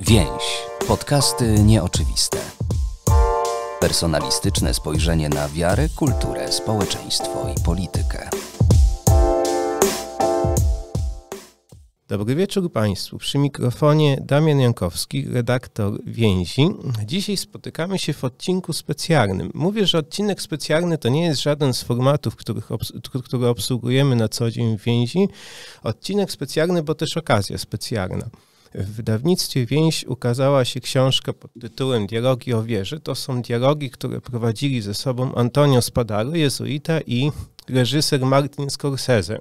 Więź. Podcasty nieoczywiste. Personalistyczne spojrzenie na wiarę, kulturę, społeczeństwo i politykę. Dobry wieczór Państwu. Przy mikrofonie Damian Jankowski, redaktor Więzi. Dzisiaj spotykamy się w odcinku specjalnym. Mówię, że odcinek specjalny to nie jest żaden z formatów, których obs- które obsługujemy na co dzień w Więzi. Odcinek specjalny, bo też okazja specjalna. W wydawnictwie Więź ukazała się książka pod tytułem Dialogi o wierze. To są dialogi, które prowadzili ze sobą Antonio Spadaro, jezuita i reżyser Martin Scorsese.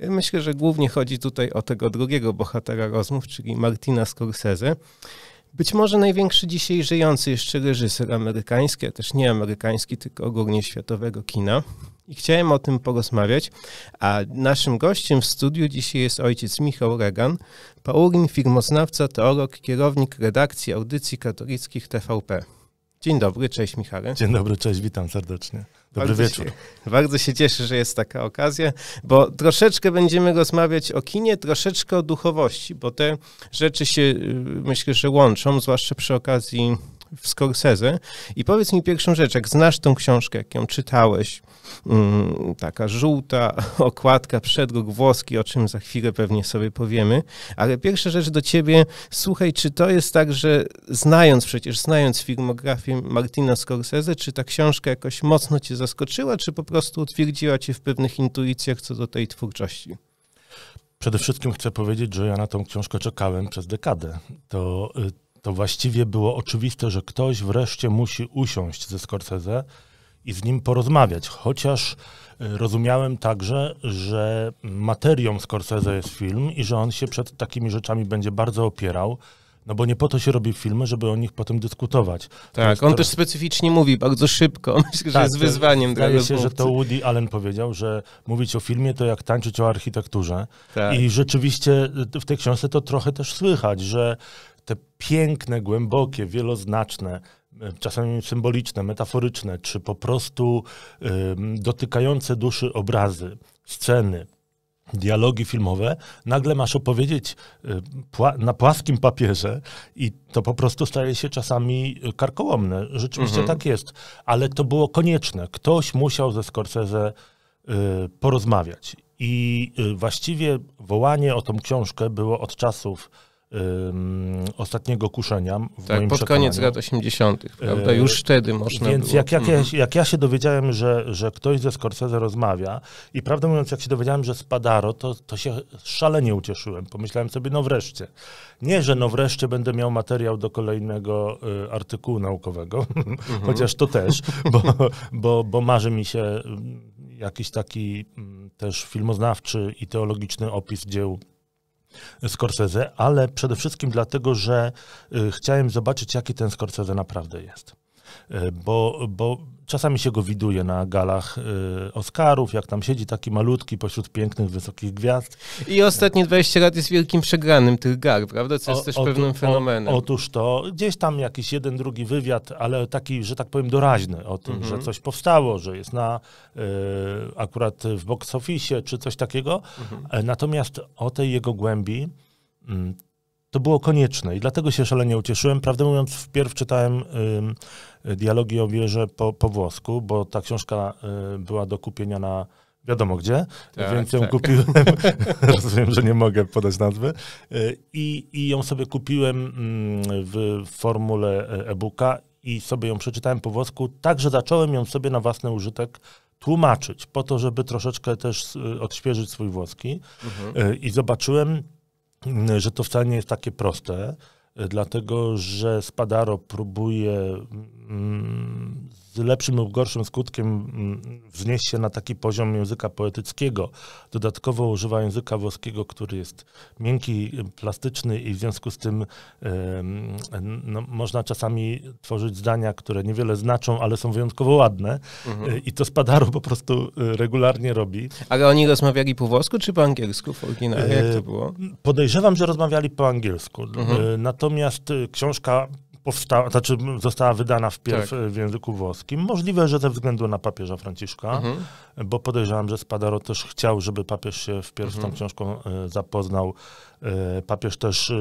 Myślę, że głównie chodzi tutaj o tego drugiego bohatera rozmów, czyli Martina Scorsese. Być może największy dzisiaj żyjący jeszcze reżyser amerykański, a też nie amerykański, tylko ogólnie światowego kina. I chciałem o tym porozmawiać, a naszym gościem w studiu dzisiaj jest ojciec Michał Regan, Paulin, firmoznawca, teolog, kierownik redakcji audycji katolickich TVP. Dzień dobry, cześć Michale. Dzień dobry, cześć, witam serdecznie. Dobry bardzo wieczór. Się, bardzo się cieszę, że jest taka okazja, bo troszeczkę będziemy rozmawiać o kinie, troszeczkę o duchowości, bo te rzeczy się y, myślę, że łączą, zwłaszcza przy okazji w Scorsese. I powiedz mi pierwszą rzecz, jak znasz tą książkę, jak ją czytałeś, Mm, taka żółta okładka, przedruk włoski, o czym za chwilę pewnie sobie powiemy. Ale pierwsza rzecz do ciebie, słuchaj, czy to jest tak, że znając przecież, znając filmografię Martina Scorsese, czy ta książka jakoś mocno cię zaskoczyła, czy po prostu utwierdziła cię w pewnych intuicjach co do tej twórczości? Przede wszystkim chcę powiedzieć, że ja na tą książkę czekałem przez dekadę. To, y, to właściwie było oczywiste, że ktoś wreszcie musi usiąść ze Scorsese i z nim porozmawiać. Chociaż e, rozumiałem także, że materią Scorsese jest film i że on się przed takimi rzeczami będzie bardzo opierał. No bo nie po to się robi filmy, żeby o nich potem dyskutować. Tak, on też specyficznie mówi bardzo szybko. Myślę, tak, że jest wyzwaniem dla Zdaje się, że to Woody Allen powiedział, że mówić o filmie to jak tańczyć o architekturze. Tak. I rzeczywiście e, w tej książce to trochę też słychać, że te piękne, głębokie, wieloznaczne czasami symboliczne, metaforyczne, czy po prostu dotykające duszy obrazy, sceny, dialogi filmowe, nagle masz opowiedzieć y, na płaskim papierze i to po prostu staje się czasami karkołomne. Rzeczywiście mhm. tak jest, ale to było konieczne. Ktoś musiał ze Scorsese y, porozmawiać. I y, właściwie wołanie o tą książkę było od czasów ostatniego kuszenia. tak, pod koniec lat 80., prawda? Yy, Już wtedy można Więc było. Jak, jak, ja, mhm. jak ja się dowiedziałem, że, że ktoś ze Scorsese rozmawia i prawdę mówiąc, jak się dowiedziałem, że Spadaro, to, to się szalenie ucieszyłem. Pomyślałem sobie, no wreszcie. Nie, że no wreszcie będę miał materiał do kolejnego y, artykułu naukowego, mhm. chociaż to też, bo, bo, bo marzy mi się mm, jakiś taki mm, też filmoznawczy i teologiczny opis dzieł Scorsese, ale przede wszystkim dlatego, że y, chciałem zobaczyć, jaki ten Scorsese naprawdę jest. Y, bo, bo Czasami się go widuje na galach y, Oscarów, jak tam siedzi taki malutki pośród pięknych, wysokich gwiazd. I ostatnie 20 lat jest wielkim przegranym tych gal, prawda? Co jest o, też otu, pewnym fenomenem. O, otóż to. Gdzieś tam jakiś jeden, drugi wywiad, ale taki, że tak powiem, doraźny o tym, mhm. że coś powstało, że jest na y, akurat w box office czy coś takiego. Mhm. E, natomiast o tej jego głębi mm, to było konieczne i dlatego się szalenie ucieszyłem. Prawdę mówiąc, wpierw czytałem y, dialogi o wierze po, po włosku, bo ta książka y, była do kupienia na wiadomo gdzie, tak, więc ją tak. kupiłem. Rozumiem, że nie mogę podać nazwy. Y, I, i ją sobie kupiłem mm, w formule y, e-booka i sobie ją przeczytałem po włosku. Także zacząłem ją sobie na własny użytek tłumaczyć, po to, żeby troszeczkę też y, odświeżyć swój włoski. Mhm. I zobaczyłem, Mm, że to wcale nie jest takie proste, y, dlatego że Spadaro próbuje mm, z lepszym lub gorszym skutkiem mm, wznieść się na taki poziom języka poetyckiego. Dodatkowo używa języka włoskiego, który jest miękki, plastyczny i w związku z tym no, można czasami tworzyć zdania, które niewiele znaczą, ale są wyjątkowo ładne mhm. E, i to Spadaro po prostu e, regularnie robi. Ale oni rozmawiali po włosku czy po angielsku w oryginale? Jak to e, było? Podejrzewam, że rozmawiali po angielsku. Mhm. Natomiast książka powstała, znaczy została wydana wpierw tak. w języku włoskim. Możliwe, że ze względu na papieża Franciszka, mhm. bo podejrzewam, że Spadaro też chciał, żeby papież się wpierw mhm. z tą mhm. książką e, zapoznał E, papież też e, e,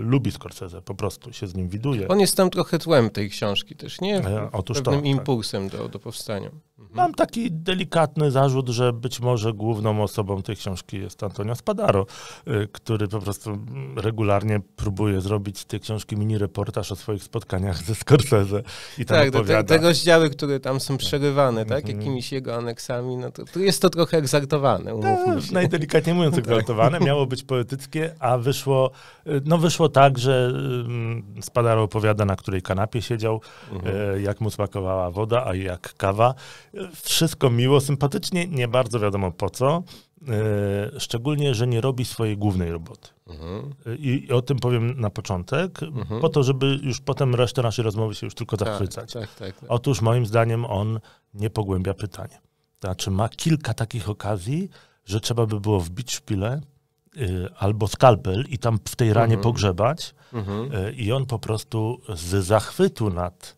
lubi Scorsese, po prostu się z nim widuje. On jest tam trochę tłem tej książki też, nie? Otóż Pewnym to, tak, tak. impulsem tak. do, do powstania. Mhm. Mam taki delikatny zarzut, że być może główną osobą tej książki jest Antonio Spadaro, który po prostu regularnie próbuje zrobić z tej książki mini reportaż o swoich spotkaniach ze Scorsese. I tam tak, opowiada. Te, te rozdziały, które tam są przerywane, tak? Mhm. Jakimiś jego aneksami, no to, to jest to trochę egzaltowane, tak, umówmy Najdelikatniej mówiąc egzaltowane. Miało być poetyckie a wyszło, no wyszło tak, że mm, Spadaro opowiada, na której kanapie siedział, mhm. E, jak mu smakowała woda, a jak kawa. Wszystko miło, sympatycznie, nie bardzo wiadomo po co. E, szczególnie, że nie robi swojej głównej roboty. Mhm. E, I, I, o tym powiem na początek, mhm. po to, żeby już potem resztę naszej rozmowy się już tylko tak, zachwycać. Tak, tak, tak. Otóż moim zdaniem on nie pogłębia pytania. Znaczy ma kilka takich okazji, że trzeba by było wbić szpilę, Y, albo skalpel i tam w tej ranie mhm. pogrzebać. Mhm. Y, I on po prostu z zachwytu nad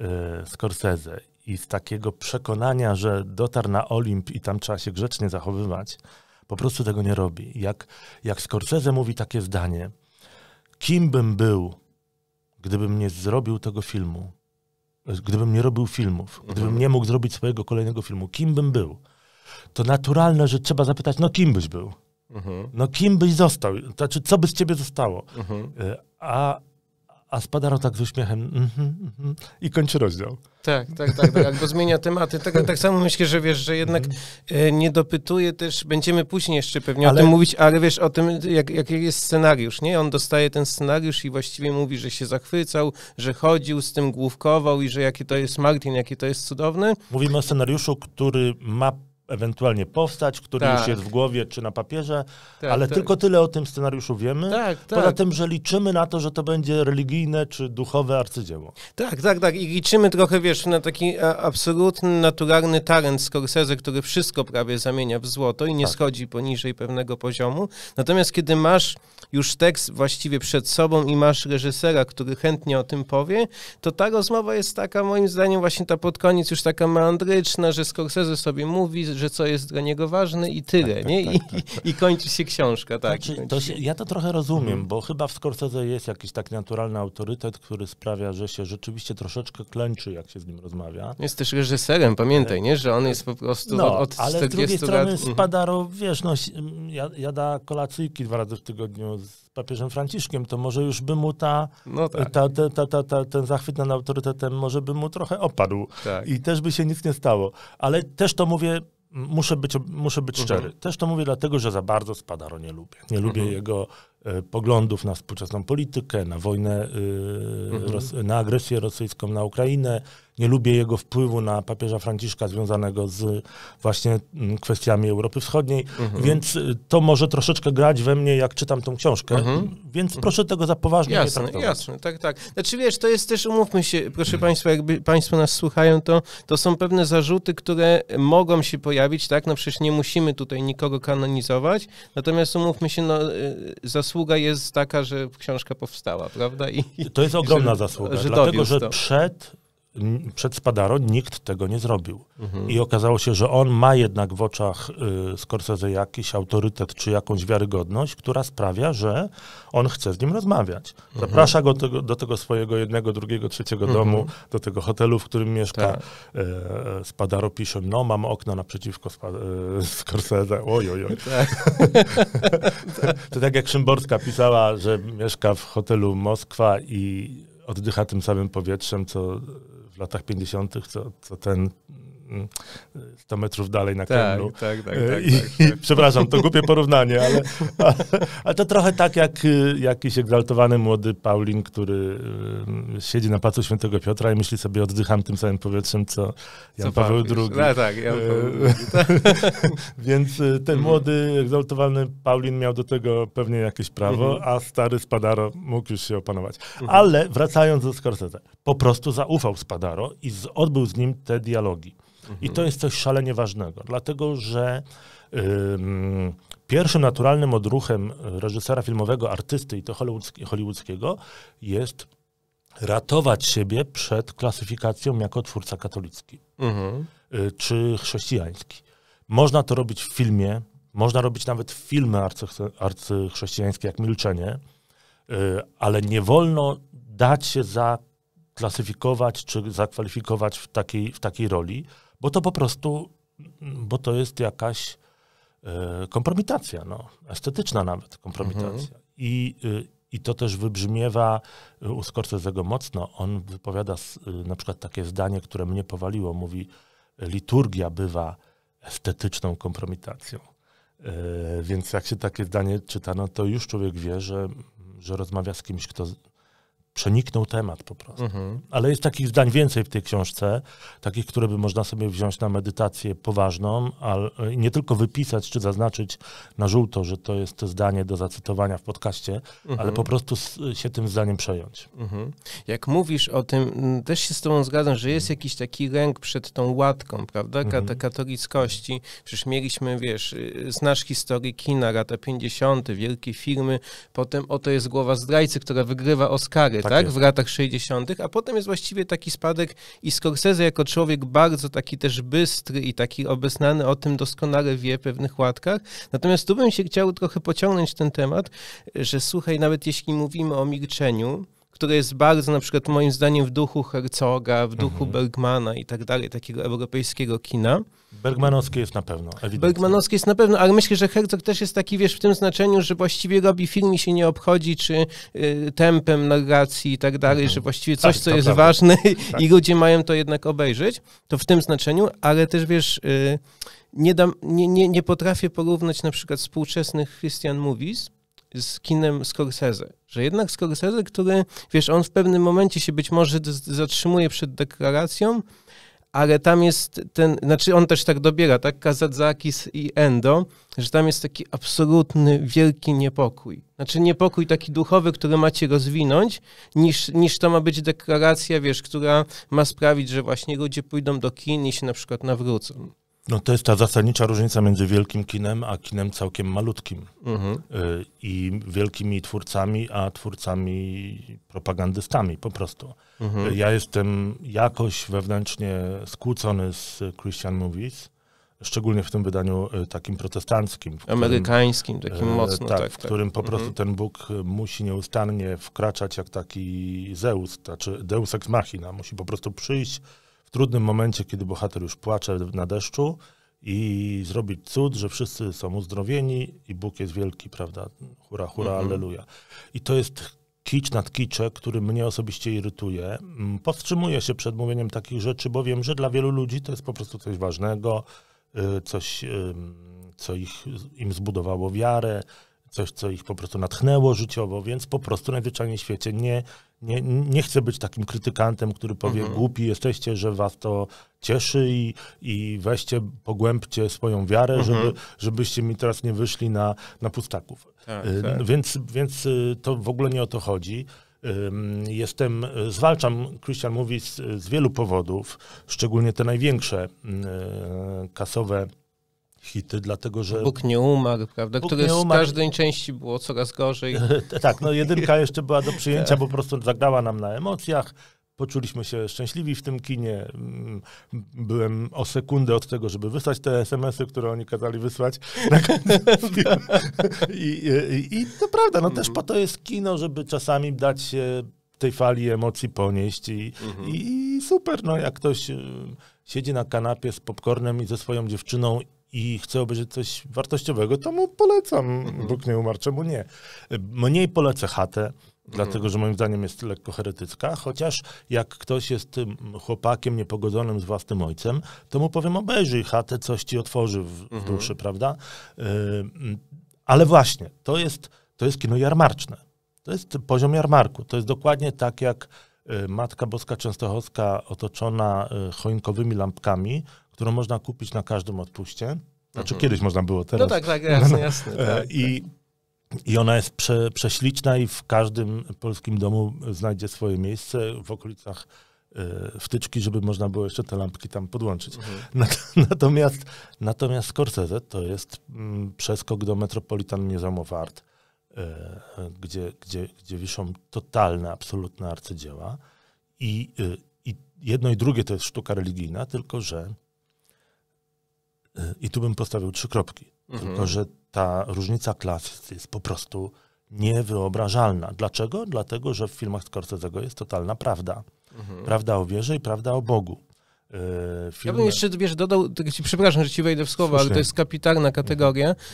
y, Scorsese i z takiego przekonania, że dotarł na Olimp i tam trzeba się grzecznie zachowywać, po prostu tego nie robi. Jak, jak Scorsese mówi takie zdanie, kim bym był, gdybym nie zrobił tego filmu, gdybym nie robił filmów, gdybym mhm. nie mógł zrobić swojego kolejnego filmu, kim bym był, to naturalne, że trzeba zapytać, no kim byś był? Mhm. No kim byś został? Znaczy, co by z ciebie zostało? Mhm. Y, a, a Spadaro tak z uśmiechem mhm, mhm. i kończy rozdział. Tak, tak, tak, tak bo zmienia tematy. Tak, tak samo myślę, że wiesz, że jednak e, nie dopytuje też, będziemy później jeszcze pewnie ale... o tym mówić, ale wiesz o tym, jak, jaki jest scenariusz, nie? On dostaje ten scenariusz i właściwie mówi, że się zachwycał, że chodził z tym, główkował i że jaki to jest Martin, jaki to jest cudowny. Mówimy o scenariuszu, który ma ewentualnie powstać, który tak. już jest w głowie czy na papierze, tak, ale tak. tylko tyle o tym scenariuszu wiemy. Tak, tak. Poza tym, że liczymy na to, że to będzie religijne czy duchowe arcydzieło. Tak, tak, tak. I liczymy trochę, wiesz, na taki e, absolutny, naturalny talent Scorsese, który wszystko prawie zamienia w złoto i nie tak. schodzi poniżej pewnego poziomu. Natomiast kiedy masz już tekst właściwie przed sobą i masz reżysera, który chętnie o tym powie, to ta rozmowa jest taka, moim zdaniem, właśnie ta pod koniec już taka meandryczna, że Scorsese sobie mówi, że co jest dla niego ważne i tyle, tak, tak nie? Tak, I, tak, tak I, kończy się książka, tak. Znaczy, to się, ja to trochę rozumiem, hmm. bo chyba w Scorsese jest jakiś taki naturalny autorytet, który sprawia, że się rzeczywiście troszeczkę klęczy, jak się z nim rozmawia. Jest też reżyserem, pamiętaj, e, nie? Że on e, jest po prostu no, od 40 lat... ale z drugiej strony lat... Mhm. spada, wiesz, no, mm, jada kolacyjki dwa razy w tygodniu z papieżem Franciszkiem, to może już by mu ta, no tak. ta, ta, ta, ta, ten zachwyt nad autorytetem może by mu trochę opadł tak. i też by się nic nie stało. Ale też to mówię muszę być, muszę być mhm. szczery. Też to mówię dlatego, że za bardzo Spadaro nie lubię. Nie lubię mhm. jego E, poglądów na współczesną politykę, na wojnę, e, mhm. na agresję rosyjską na Ukrainę. Nie lubię jego wpływu na papieża Franciszka związanego z właśnie mm, kwestiami Europy Wschodniej, mhm. więc e, to może troszeczkę grać we mnie, jak czytam tą książkę, mhm. więc mhm. proszę tego za poważnie jasne, nie traktować. Jasne, tak, tak. Znaczy wiesz, to jest też, umówmy się, proszę Państwa, jakby Państwo nas słuchają, to, to są pewne zarzuty, które mogą się pojawić, tak, no przecież nie musimy tutaj nikogo kanonizować, natomiast umówmy się, no zasługuje zasługa jest taka, że książka powstała, prawda? I, to jest ogromna że, zasługa, że dlatego że przed przed Spadaro nikt tego nie zrobił. Mhm. I okazało się, że on ma jednak w oczach y, Scorsese jakiś autorytet czy jakąś wiarygodność, która sprawia, że on chce z nim rozmawiać. Mhm. Zaprasza go tego, do tego swojego jednego, drugiego, trzeciego mhm. domu, do tego hotelu, w którym mieszka. Tak. Y, Spadaro pisze, no mam okno naprzeciwko Spa y, Scorsese. oj Oj. Tak. to tak jak Szymborska pisała, że mieszka w hotelu Moskwa i oddycha tym samym powietrzem, co w latach 50., co, to ten 100 metrów dalej na tak, Kremlu. Tak, tak, tak, e, tak I, tak, przepraszam, to głupie porównanie, ale, ale, ale, to trochę tak jak y, jakiś egzaltowany młody Paulin, który y, siedzi na placu Świętego Piotra i myśli sobie, oddycham tym samym powietrzem, co Jan co Paweł II. No, tak, e, Paweł Więc y, ten mhm. młody, egzaltowany Paulin miał do tego pewnie jakieś prawo, mhm. a stary Spadaro mógł już się opanować. Mhm. Ale wracając do Scorsese, po prostu zaufał Spadaro i odbył z nim te dialogi. I to jest coś szalenie ważnego, dlatego że yy, pierwszym naturalnym odruchem y, reżysera filmowego, artysty i to hollywoodzkiego jest ratować siebie przed klasyfikacją jako twórca katolicki mhm. Y, czy chrześcijański. Można to robić w filmie, można robić nawet filmy arcychrześcijańskie, jak Milczenie, y, ale nie wolno dać się zaklasyfikować czy zakwalifikować w takiej, w takiej roli bo to po prostu, bo to jest jakaś y, kompromitacja, no, estetyczna nawet kompromitacja. Mhm. I, y, I to też wybrzmiewa y, u Scorsese'ego mocno. On wypowiada y, na przykład takie zdanie, które mnie powaliło. Mówi, liturgia bywa estetyczną kompromitacją. E, więc jak się takie zdanie czyta, no to już człowiek wie, że, że rozmawia z kimś, kto przeniknął temat po prostu. Mhm. Ale jest takich zdań więcej w tej książce, takich, które by można sobie wziąć na medytację poważną, ale nie tylko wypisać czy zaznaczyć na żółto, że to jest to zdanie do zacytowania w podcaście, mhm. ale po prostu się tym zdaniem przejąć. Mhm. Jak mówisz o tym, też się z tobą zgadzam, że jest jakiś taki lęk przed tą łatką, prawda, Kat mhm. katolickości. Przecież mieliśmy, wiesz, y, znasz historię kina, lata 50., wielkie firmy, potem oto jest głowa zdrajcy, która wygrywa Oscary, tak, tak? w latach 60., a potem jest właściwie taki spadek i Scorsese jako człowiek bardzo taki też bystry i taki obeznany o tym doskonale wie w pewnych łatkach. Natomiast tu bym się chciał trochę pociągnąć ten temat, że słuchaj, nawet jeśli mówimy o milczeniu, które jest bardzo na przykład moim zdaniem w duchu Herzoga, w duchu mhm. Bergmana i tak dalej, takiego europejskiego kina. Bergmanowski jest na pewno, ewidentnie. Bergmanowski jest na pewno, ale myślę, że Herzog też jest taki, wiesz, w tym znaczeniu, że właściwie robi film i się nie obchodzi, czy y, tempem narracji i tak dalej, mhm. że właściwie coś, tak, co jest prawda. ważne tak. i ludzie mają to jednak obejrzeć, to w tym znaczeniu, ale też, wiesz... Y, nie, dam, nie, nie, nie potrafię porównać na przykład współczesnych Christian Movies z kinem Scorsese. Że jednak Scorsese, który, wiesz, on w pewnym momencie się być może zatrzymuje przed deklaracją, ale tam jest ten, znaczy on też tak dobiera, tak, Kazadzakis i Endo, że tam jest taki absolutny, wielki niepokój. Znaczy niepokój taki duchowy, który macie rozwinąć, niż, niż to ma być deklaracja, wiesz, która ma sprawić, że właśnie ludzie pójdą do kin i się na przykład nawrócą. No to jest ta zasadnicza różnica między wielkim kinem, a kinem całkiem malutkim. Mhm. Y, I wielkimi twórcami, a twórcami propagandystami po prostu. Mhm. Y, ja jestem jakoś wewnętrznie skłócony z Christian Movies, szczególnie w tym wydaniu y, takim protestanckim. Którym, Amerykańskim, takim mocno. Tak, tak w tak. którym tak. po mhm. prostu mhm. ten Bóg musi nieustannie wkraczać jak taki Zeus, znaczy Deus ex machina, musi po prostu przyjść, w trudnym momencie, kiedy bohater już płacze na deszczu i zrobić cud, że wszyscy są uzdrowieni i Bóg jest wielki, prawda? Hura, hura, mhm. I to jest kicz nad kiczek, który mnie osobiście irytuje. Mm, Powstrzymuję się przed mówieniem takich rzeczy, bo wiem, że dla wielu ludzi to jest po prostu coś ważnego, y, coś, co ich, im zbudowało wiarę, coś, co ich po prostu natchnęło życiowo, więc po prostu najzwyczajniej w świecie nie nie, nie chcę być takim krytykantem, który powie, mhm. głupi jesteście, że was to cieszy i, i weźcie, pogłębcie swoją wiarę, mhm. żeby, żebyście mi teraz nie wyszli na, na pustaków. Tak, tak. Y, więc, więc y, to w ogóle nie o to chodzi. Jestem, y, zwalczam Christian Movies z wielu powodów, szczególnie te największe kasowe hity, dlatego że... Bóg nie umarł, prawda? Bóg Który nie umarł. z każdej części było coraz gorzej. tak, no jedynka jeszcze była do przyjęcia, bo tak. po prostu zagrała nam na emocjach. Poczuliśmy się szczęśliwi w tym kinie. Mm, byłem o sekundę od tego, żeby wysłać te SMS-y, które oni kazali wysłać. Tak. I, i, I to prawda, no też po to jest kino, żeby czasami dać się tej fali emocji ponieść i, mhm. i super, no jak ktoś y, siedzi na kanapie z popcornem i ze swoją dziewczyną i chce obejrzeć coś wartościowego, to mu polecam mhm. Bóg nie umarł, czemu nie. Mniej polecę chatę, mhm. dlatego że moim zdaniem jest lekko heretycka, chociaż jak ktoś jest tym chłopakiem niepogodzonym z własnym ojcem, to mu powiem obejrzyj chatę, coś ci otworzy w mhm. duszy, prawda? Yy, ale właśnie, to jest, to jest kino jarmarczne. To jest poziom jarmarku. To jest dokładnie tak jak y, Matka Boska Częstochowska otoczona y, choinkowymi lampkami, którą można kupić na każdym odpuście. Znaczy mhm. kiedyś można było, teraz... No tak, tak, jasne, no, jasne. E, tak, I, tak. I ona jest prze, prześliczna i w każdym polskim domu znajdzie swoje miejsce w okolicach e, wtyczki, żeby można było jeszcze te lampki tam podłączyć. Mhm. Natomiast, natomiast Scorsese to jest mm, przeskok do Metropolitan Museum of Art, e, gdzie, gdzie, gdzie wiszą totalne, absolutne arcydzieła. I, I jedno i drugie to jest sztuka religijna, tylko że i tu bym postawił trzy kropki. Mhm. Tylko, że ta różnica klas jest po prostu niewyobrażalna. Dlaczego? Dlatego, że w filmach Scorsese'ego jest totalna prawda. Mhm. Prawda o wierze i prawda o Bogu. Y, filmy... Ja bym jeszcze wiesz, dodał, tak przepraszam, że ci wejdę w słowo, ale to jest kapitalna kategoria. Mhm.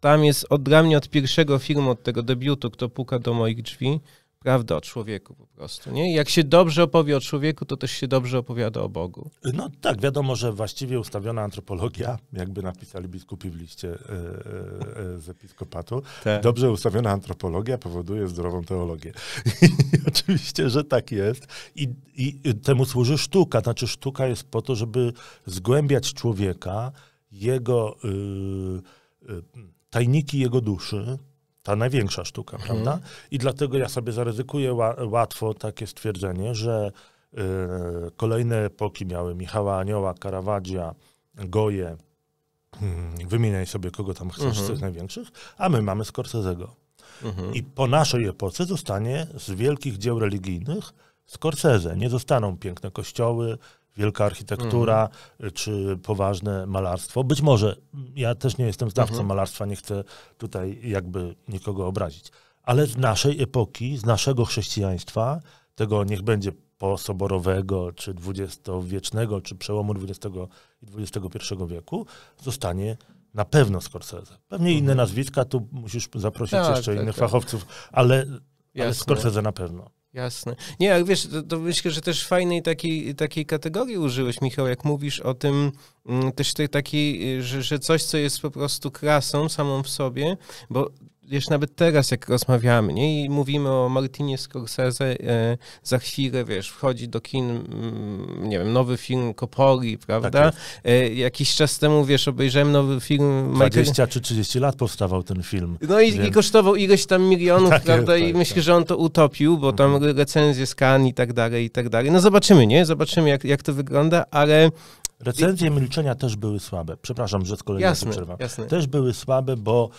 Tam jest od, dla mnie od pierwszego filmu, od tego debiutu, kto puka do moich drzwi, prawda o człowieku po prostu. Nie? jak się dobrze opowie o człowieku, to też się dobrze opowiada o Bogu. No tak, wiadomo, że właściwie ustawiona antropologia, jakby napisali biskupi w liście yy, z episkopatu, tak. dobrze ustawiona antropologia powoduje zdrową teologię. I, oczywiście, że tak jest. I, I temu służy sztuka. Znaczy sztuka jest po to, żeby zgłębiać człowieka, jego y, y, tajniki jego duszy, ta największa sztuka, mhm. prawda? I dlatego ja sobie zaryzykuję łatwo takie stwierdzenie, że yy, kolejne epoki miały Michała Anioła, Karawadzia, Goje, yy, wymieniaj sobie kogo tam chcesz mhm. z tych największych, a my mamy Scorsese'ego. Mhm. I po naszej epoce zostanie z wielkich dzieł religijnych Scorsese. Nie zostaną piękne kościoły, wielka architektura mhm. Y, czy poważne malarstwo. Być może, ja też nie jestem znawcą mhm. malarstwa, nie chcę tutaj jakby nikogo obrazić, ale z naszej epoki, z naszego chrześcijaństwa, tego niech będzie posoborowego, czy dwudziestowiecznego, czy przełomu XX i XXI wieku, zostanie na pewno Scorsese. Pewnie mhm. inne nazwiska, tu musisz zaprosić tak, jeszcze tak, innych tak. fachowców, ale, Jasne. ale Scorsese na pewno. Jasne. Nie, wiesz, to, to, myślę, że też fajnej takiej, takiej kategorii użyłeś, Michał, jak mówisz o tym, mm, też tej takiej, y, że, że coś, co jest po prostu krasą samą w sobie, bo wiesz, nawet teraz jak rozmawiamy nie? i mówimy o Martinie Scorsese, e, za chwilę, wiesz, wchodzi do kin, m, mm, nie wiem, nowy film Copoli, prawda? Tak e, jakiś czas temu, wiesz, obejrzałem nowy film... 20 Michael... czy 30 lat powstawał ten film. No i, więc... i kosztował ileś tam milionów, tak prawda? I tak, myślę, tak. że on to utopił, bo tam mhm. recenzje z i tak dalej, i tak dalej. No zobaczymy, nie? Zobaczymy, jak, jak to wygląda, ale Recenzje milczenia też były słabe. Przepraszam, że z kolei jasne, przerwam. Jasne. Też były słabe, bo,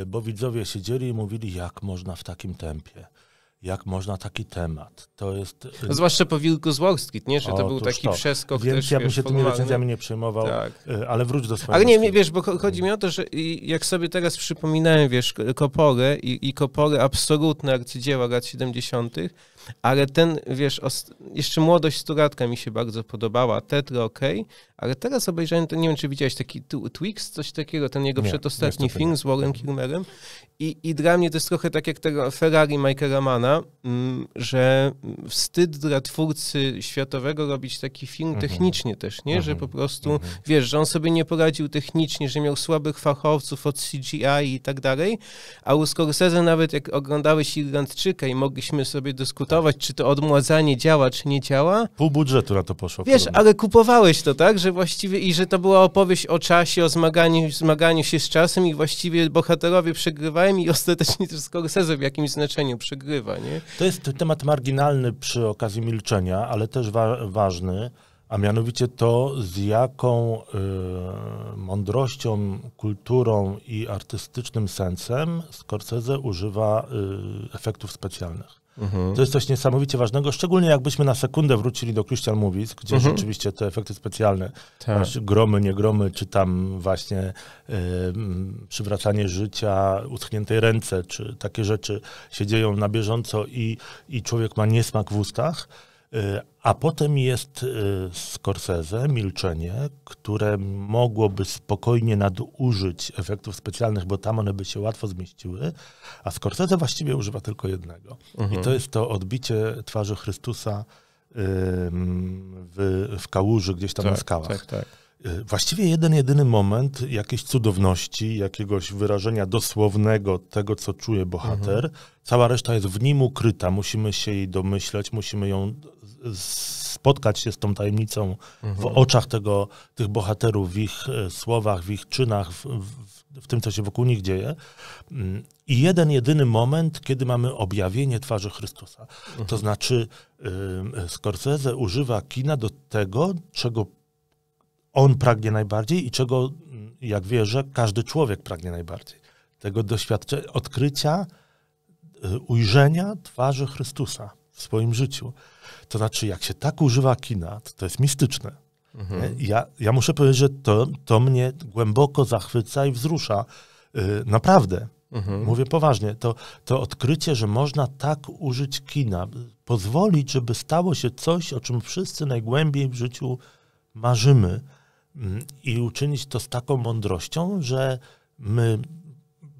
y, bo widzowie siedzieli i mówili, jak można w takim tempie. Jak można taki temat? To jest. Y, no, zwłaszcza po Wilku z Wall Street, nie? Że to był taki to. przeskok. Więc też, ja bym się tymi recenzjami nie przejmował, tak. Y, ale wróć do swojego. Ale nie, nie, wiesz, bo chodzi mi o to, że jak sobie teraz przypominałem, wiesz, Koporę i, i Koporę absolutne arcydzieła lat 70., ale ten, wiesz, jeszcze młodość sturatka mi się bardzo podobała, Tetra okej, okay, ale teraz obejrzałem, to nie wiem, czy widziałeś taki Twix, coś takiego, ten jego nie, przedostatni film z Warren tak. Kilmerem. I, I dla mnie to jest trochę tak jak tego Ferrari Michaela Mana, mm, że wstyd dla twórcy światowego robić taki film mhm. technicznie też, nie? Mhm. Że po prostu, mhm. wiesz, że on sobie nie poradził technicznie, że miał słabych fachowców od CGI i tak dalej, a u Scorsese nawet jak oglądałeś Irlandczyka i mogliśmy sobie dyskutować, tak. czy to odmładzanie działa, czy nie działa. Pół budżetu na to poszło. Wiesz, ale kupowałeś to, tak? Że że właściwie i że to była opowieść o czasie, o zmaganiu, zmaganiu się z czasem i właściwie bohaterowie przegrywają i ostatecznie też Scorsese w jakimś znaczeniu przegrywa, nie? To jest temat marginalny przy okazji milczenia, ale też wa ważny, a mianowicie to, z jaką y, mądrością, kulturą i artystycznym sensem Scorsese używa y, efektów specjalnych. Mhm. To jest coś niesamowicie ważnego, szczególnie jakbyśmy na sekundę wrócili do Christian Movies, gdzie mhm. rzeczywiście te efekty specjalne, tak. gromy, niegromy, czy tam właśnie y, przywracanie życia, uschnięte ręce, czy takie rzeczy się dzieją na bieżąco i, i człowiek ma niesmak w ustach, Y, a potem jest y, Scorsese, Milczenie, które mogłoby spokojnie nadużyć efektów specjalnych, bo tam one by się łatwo zmieściły, a Scorsese właściwie używa tylko jednego. Mhm. I to mhm. jest to odbicie twarzy Chrystusa w, w kałuży, gdzieś tam tak, na skałach. Tak, tak. Y, właściwie jeden, jedyny moment jakiejś cudowności, jakiegoś wyrażenia dosłownego tego, co czuje bohater. Mhm. Cała reszta jest w nim ukryta. Musimy się jej domyśleć, musimy ją spotkać się z tą tajemnicą mhm. w oczach tego, tych bohaterów, w ich e, słowach, w ich czynach, w, w, w tym, co się wokół nich dzieje. Mm, I jeden, jedyny moment, kiedy mamy objawienie twarzy Chrystusa. Mhm. To znaczy, y, Scorsese używa kina do tego, czego on pragnie najbardziej i czego, mm, jak wierzę, każdy człowiek pragnie najbardziej. Tego doświadczenia, odkrycia, y, ujrzenia twarzy Chrystusa w swoim życiu. To znaczy, jak się tak używa kina, to, to jest mistyczne. Mhm. E, ja, ja muszę powiedzieć, że to, to mnie głęboko zachwyca i wzrusza. Yy, naprawdę. Mhm. Mówię poważnie, to, to odkrycie, że można tak użyć kina, y, pozwolić, żeby stało się coś, o czym wszyscy najgłębiej w życiu marzymy mm, i uczynić to z taką mądrością, że my,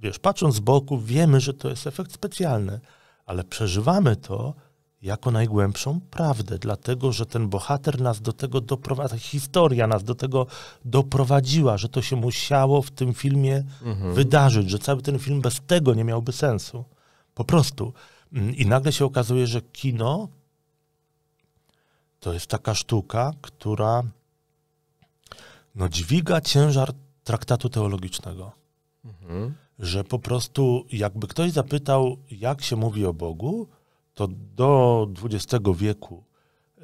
wiesz, patrząc z boku, wiemy, że to jest efekt specjalny, ale przeżywamy to jako najgłębszą prawdę, dlatego że ten bohater nas do tego doprowadził, ta historia nas do tego doprowadziła, że to się musiało w tym filmie mhm. wydarzyć, że cały ten film bez tego nie miałby sensu. Po prostu. Mm, I nagle się okazuje, że kino to jest taka sztuka, która no, dźwiga ciężar traktatu teologicznego. Mhm. Że po prostu, jakby ktoś zapytał, jak się mówi o Bogu, to do XX wieku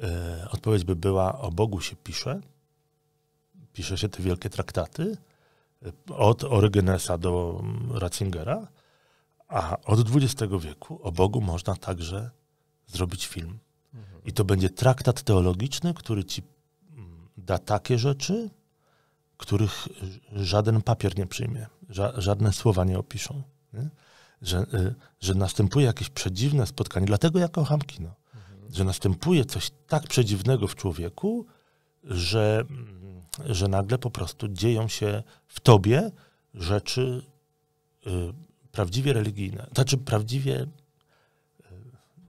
e, odpowiedź by była o Bogu się pisze, pisze się te wielkie traktaty, e, od Orygenesa do mm, Ratzingera, a od XX wieku o Bogu można także zrobić film. I to będzie traktat teologiczny, który ci mm, da takie rzeczy, których żaden papier nie przyjmie, ża żadne słowa nie opiszą. Nie? że, y, że następuje jakieś przedziwne spotkanie. Dlatego ja kocham kino. Mhm. Że następuje coś tak przedziwnego w człowieku, że, mm, że nagle po prostu dzieją się w tobie rzeczy y, prawdziwie religijne. Znaczy prawdziwie y,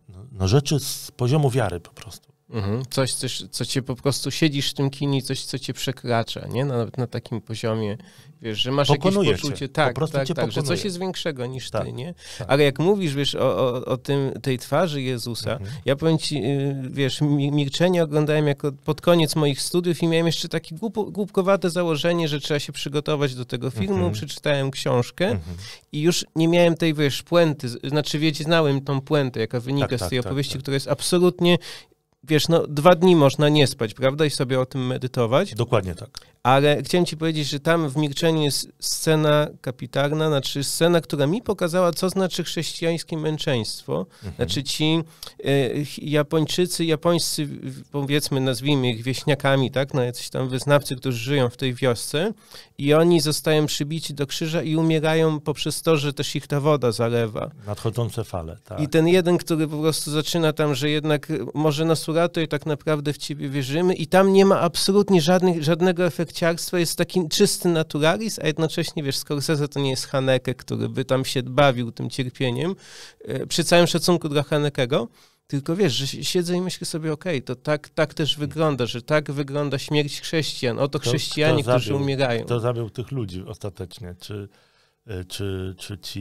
no, no rzeczy z poziomu wiary po prostu. Mhm. Coś, coś, co cię po prostu siedzisz w tym kini, coś, co cię przekracza, nie? Nawet na takim poziomie, wiesz, że masz pokonuje jakieś poczucie, cię. tak, po tak, tak, tak że coś jest większego niż tak, ty, nie? Tak. Ale jak mówisz, wiesz, o, o, o tym, tej twarzy Jezusa, mhm. ja powiem ci, y, wiesz, milczenie oglądałem jako pod koniec moich studiów i miałem jeszcze takie głup głupkowate założenie, że trzeba się przygotować do tego filmu, mhm. przeczytałem książkę mhm. i już nie miałem tej, wiesz, puenty, znaczy, wiecie, znałem tą puentę, jaka wynika tak, z tej tak, opowieści, która jest absolutnie wiesz, no dwa dni można nie spać, prawda? I sobie o tym medytować. Dokładnie tak. Ale chciałem ci powiedzieć, że tam w milczeniu jest scena kapitarna, znaczy scena, która mi pokazała, co znaczy chrześcijańskie męczeństwo. Mhm. Znaczy ci e, Japończycy, japońscy, powiedzmy, nazwijmy ich wieśniakami, tak, no jacyś tam wyznawcy, którzy żyją w tej wiosce i oni zostają przybici do krzyża i umierają poprzez to, że też ich ta woda zalewa. Nadchodzące fale, tak. I ten jeden, który po prostu zaczyna tam, że jednak e, może nas uratuj, tak naprawdę w ciebie wierzymy i tam nie ma absolutnie żadnych, żadnego efektu efekciarstwo jest taki czysty naturalizm, a jednocześnie, wiesz, Scorsese to nie jest Haneke, który by tam się bawił tym cierpieniem, e, przy całym szacunku dla Hanekego, tylko wiesz, że siedzę i myślę sobie, okej, okay, to tak, tak też wygląda, że tak wygląda śmierć chrześcijan. Oto kto, chrześcijanie, kto zabił, którzy umierają. Kto zabił tych ludzi ostatecznie? Czy, e, czy, czy ci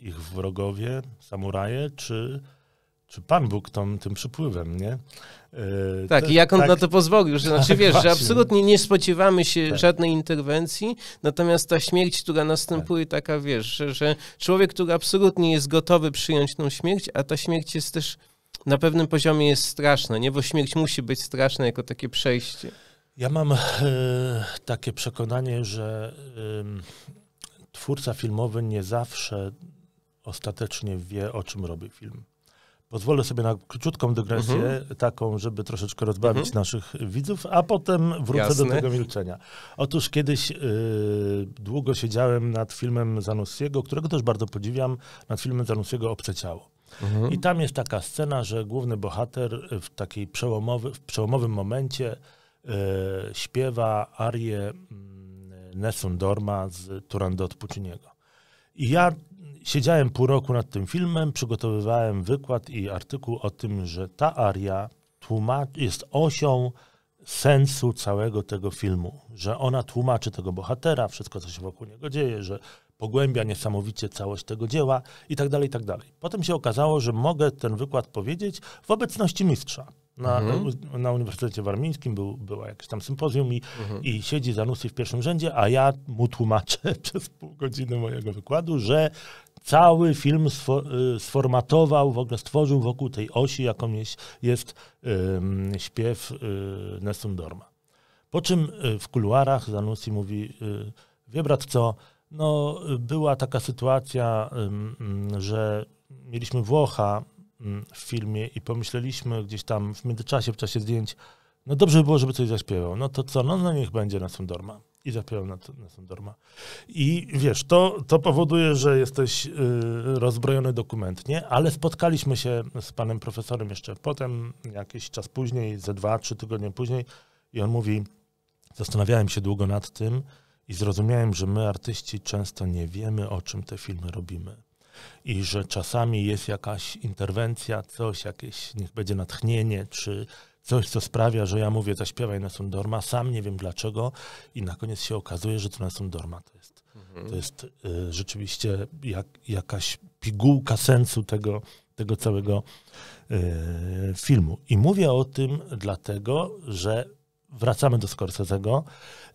ich wrogowie, samuraje, czy czy Pan Bóg tą, tym przypływem, nie? Yy, tak, i jak on tak, na to pozwolił, że znaczy tak, wiesz, właśnie. że absolutnie nie spodziewamy się tak. żadnej interwencji, natomiast ta śmierć, która następuje, tak. taka wiesz, że, że człowiek, który absolutnie jest gotowy przyjąć tą śmierć, a ta śmierć jest też na pewnym poziomie jest straszna, nie? Bo śmierć musi być straszna jako takie przejście. Ja mam yy, takie przekonanie, że yy, twórca filmowy nie zawsze ostatecznie wie, o czym robi film. Pozwolę sobie na króciutką dygresję, mhm. taką, żeby troszeczkę rozbawić mhm. naszych widzów, a potem wrócę Jasne. do tego milczenia. Otóż kiedyś y, długo siedziałem nad filmem Zanussiego, którego też bardzo podziwiam, nad filmem Zanussiego Obce Ciało. Mhm. I tam jest taka scena, że główny bohater w takiej przełomowy, w przełomowym momencie y, śpiewa arię mm, Nessun Dorma z Turandot Pucciniego. I ja Siedziałem pół roku nad tym filmem, przygotowywałem wykład i artykuł o tym, że ta aria jest osią sensu całego tego filmu, że ona tłumaczy tego bohatera, wszystko co się wokół niego dzieje, że pogłębia niesamowicie całość tego dzieła i tak dalej, i tak dalej. Potem się okazało, że mogę ten wykład powiedzieć w obecności mistrza. Na, mhm. na Uniwersytecie Warmińskim był, była jakieś tam sympozjum i, mhm. i siedzi Zanussi w pierwszym rzędzie, a ja mu tłumaczę przez pół godziny mojego wykładu, że cały film y, sformatował, w ogóle stworzył wokół tej osi, jaką jest śpiew y, Nessun Dorma. Po czym y, w kuluarach Zanussi mówi, wie brat co, no była taka sytuacja, że mieliśmy Włocha w filmie i pomyśleliśmy gdzieś tam w międzyczasie, w czasie zdjęć, no dobrze by było, żeby coś zaśpiewał. No to co, no, no niech będzie Nessun Dorma i zapierają na, na Sundorma. I wiesz, to, to powoduje, że jesteś yy, rozbrojony dokumentnie, ale spotkaliśmy się z panem profesorem jeszcze potem, jakiś czas później, ze dwa, trzy tygodnie później i on mówi, zastanawiałem się długo nad tym i zrozumiałem, że my artyści często nie wiemy, o czym te filmy robimy i że czasami jest jakaś interwencja, coś, jakieś, niech będzie natchnienie, czy, Coś, co sprawia, że ja mówię, zaśpiewaj na Sundorma, sam nie wiem dlaczego i na koniec się okazuje, że to na Sundorma to jest. Mhm. To jest y, rzeczywiście jak, jakaś pigułka sensu tego, tego całego y, filmu. I mówię o tym dlatego, że wracamy do Scorsese'ego.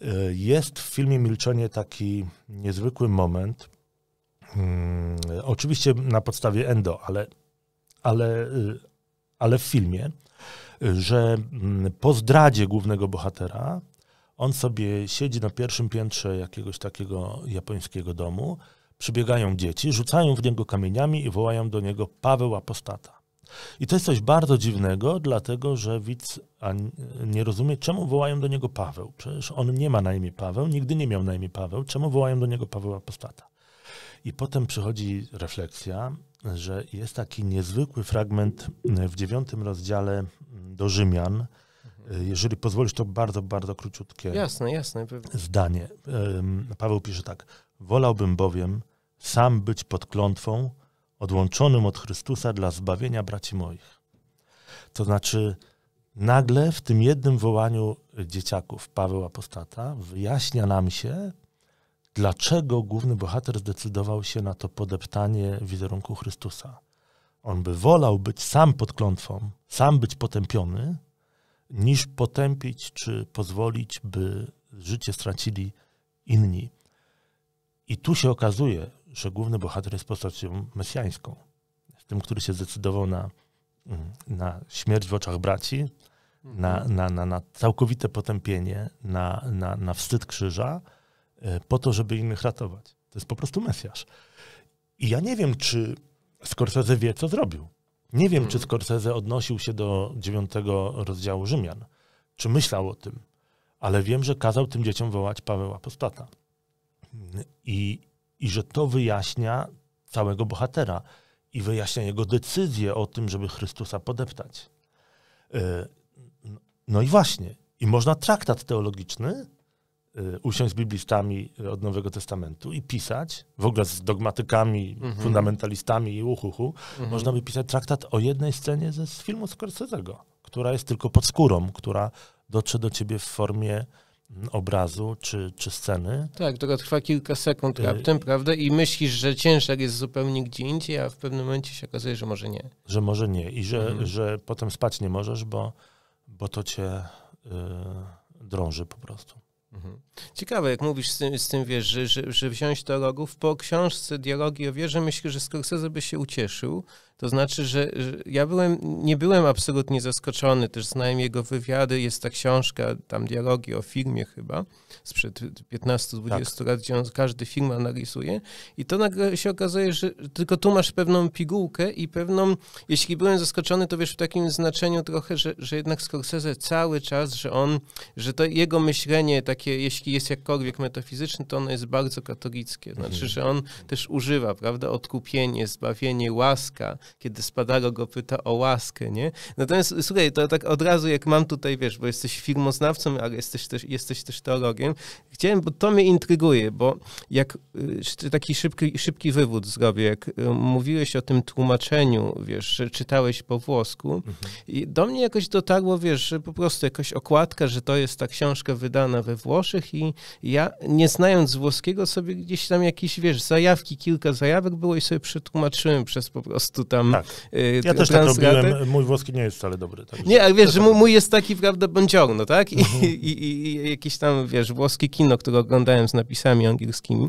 Y, jest w filmie Milczenie taki niezwykły moment. Mm, oczywiście na podstawie Endo, ale, ale, y, ale w filmie że mm, po zdradzie głównego bohatera on sobie siedzi na pierwszym piętrze jakiegoś takiego japońskiego domu, przybiegają dzieci, rzucają w niego kamieniami i wołają do niego Paweł Apostata. I to jest coś bardzo dziwnego, dlatego że widz nie rozumie, czemu wołają do niego Paweł. Przecież on nie ma na imię Paweł, nigdy nie miał na imię Paweł. Czemu wołają do niego Paweł Apostata? I potem przychodzi refleksja, że jest taki niezwykły fragment w dziewiątym rozdziale do Rzymian. Mhm. Y, jeżeli pozwolisz, to bardzo, bardzo króciutkie jasne, jasne, zdanie. Paweł pisze tak. Wolałbym bowiem sam być pod klątwą, odłączonym od Chrystusa dla zbawienia braci moich. To znaczy, nagle w tym jednym wołaniu dzieciaków Paweł Apostata wyjaśnia nam się, dlaczego główny bohater zdecydował się na to podeptanie wizerunku Chrystusa. On by wolał być sam pod klątwą, sam być potępiony, niż potępić czy pozwolić, by życie stracili inni. I tu się okazuje, że główny bohater jest postacią mesjańską. Tym, który się zdecydował na, na śmierć w oczach braci, na, mhm. na, na, na całkowite potępienie, na, na, na wstyd krzyża, e, po to, żeby innych ratować. To jest po prostu Mesjasz. I ja nie wiem, czy Scorsese wie, co zrobił. Nie wiem, hmm. czy Scorsese odnosił się do dziewiątego rozdziału Rzymian, czy myślał o tym, ale wiem, że kazał tym dzieciom wołać Paweł Apostata. I, i że to wyjaśnia całego bohatera i wyjaśnia jego decyzję o tym, żeby Chrystusa podeptać. E, no, no i właśnie, i można traktat teologiczny Y, usiąść z biblistami y, od Nowego Testamentu i pisać, w ogóle z dogmatykami, mm -hmm. fundamentalistami i uchuchu, mm -hmm. można by pisać traktat o jednej scenie ze z filmu Scorsese'ego, która jest tylko pod skórą, która dotrze do ciebie w formie mm, obrazu czy, czy sceny. Tak, która trwa kilka sekund raptem, y prawda? I myślisz, że ciężar jest zupełnie gdzie indziej, a w pewnym momencie się okazuje, że może nie. Że może nie i że, mm -hmm. że potem spać nie możesz, bo, bo to cię y drąży po prostu. Mhm. Ciekawe, jak mówisz z tym, z tym wiesz, że, że, że wziąć teologów po książce Dialogi o wierze, myślę, że Scorsese by się ucieszył, to znaczy, że, że ja byłem, nie byłem absolutnie zaskoczony, też znałem jego wywiady, jest ta książka, tam dialogi o filmie chyba, sprzed 15-20 tak. lat, gdzie on każdy film analizuje i to nagle się okazuje, że tylko tu masz pewną pigułkę i pewną, jeśli byłem zaskoczony, to wiesz, w takim znaczeniu trochę, że, że jednak Scorsese cały czas, że on, że to jego myślenie takie, jeśli jest jakkolwiek metafizyczne, to ono jest bardzo katolickie, znaczy, mhm. że on też używa, prawda, odkupienie, zbawienie, łaska, kiedy Spadaro go pyta o łaskę, nie? Natomiast słuchaj, to tak od razu jak mam tutaj, wiesz, bo jesteś firmoznawcą, ale jesteś też, jesteś też teologiem, chciałem, bo to mnie intryguje, bo jak y, taki szybki, szybki wywód zrobię, jak y, mówiłeś o tym tłumaczeniu, wiesz, czytałeś po włosku mhm. i do mnie jakoś dotarło, wiesz, po prostu jakoś okładka, że to jest ta książka wydana we Włoszech i ja, nie znając włoskiego, sobie gdzieś tam jakieś, wiesz, zajawki, kilka zajawek było i sobie przetłumaczyłem przez po prostu tam tak. Y, ja też tak robiłem, mój włoski nie jest wcale dobry. Tak nie, ale wiesz, że mój jest taki, prawda, bądziorno, tak? I, mhm. i, i, I, jakieś tam, wiesz, włoskie kino, które oglądałem z napisami angielskimi,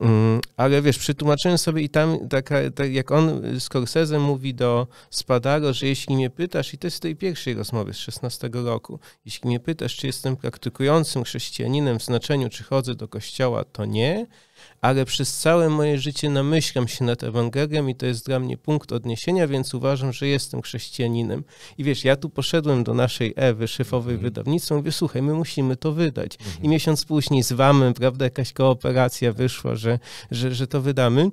um, ale wiesz, przetłumaczyłem sobie i tam, taka, tak jak on z Scorsese mówi do Spadaro, że jeśli mnie pytasz, i to jest z tej pierwszej rozmowy z 16 roku, jeśli mnie pytasz, czy jestem praktykującym chrześcijaninem w znaczeniu, czy chodzę do kościoła, to nie, ale przez całe moje życie namyślam się nad Ewangelią i to jest dla mnie punkt odniesienia, więc uważam, że jestem chrześcijaninem. I wiesz, ja tu poszedłem do naszej Ewy, szefowej mhm. wydawnictwa, mówię, słuchaj, my musimy to wydać. Mhm. I miesiąc później z wami, prawda, jakaś kooperacja wyszła, że, że, że to wydamy.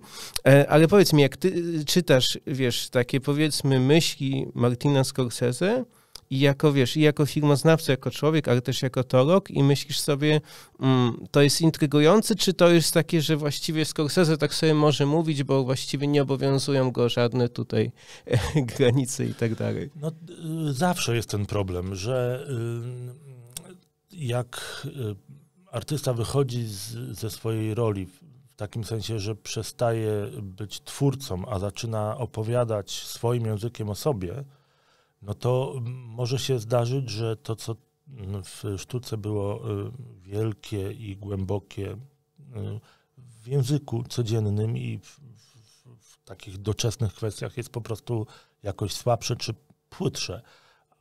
E, ale powiedz mi, jak ty czytasz, wiesz, takie powiedzmy myśli Martina Scorsese, i jako wiesz, i jako filmoznawca, jako człowiek, ale też jako teolog i myślisz sobie, mm, to jest intrygujące, czy to jest takie, że właściwie Scorsese tak sobie może mówić, bo właściwie nie obowiązują go żadne tutaj e, granice i tak dalej. No, y, zawsze jest ten problem, że y, jak y, artysta wychodzi z, ze swojej roli w takim sensie, że przestaje być twórcą, a zaczyna opowiadać swoim językiem o sobie, no to mm, może się zdarzyć, że to, co mm, w sztuce było y, wielkie i głębokie y, w języku codziennym i w, w, w takich doczesnych kwestiach jest po prostu jakoś słabsze czy płytsze.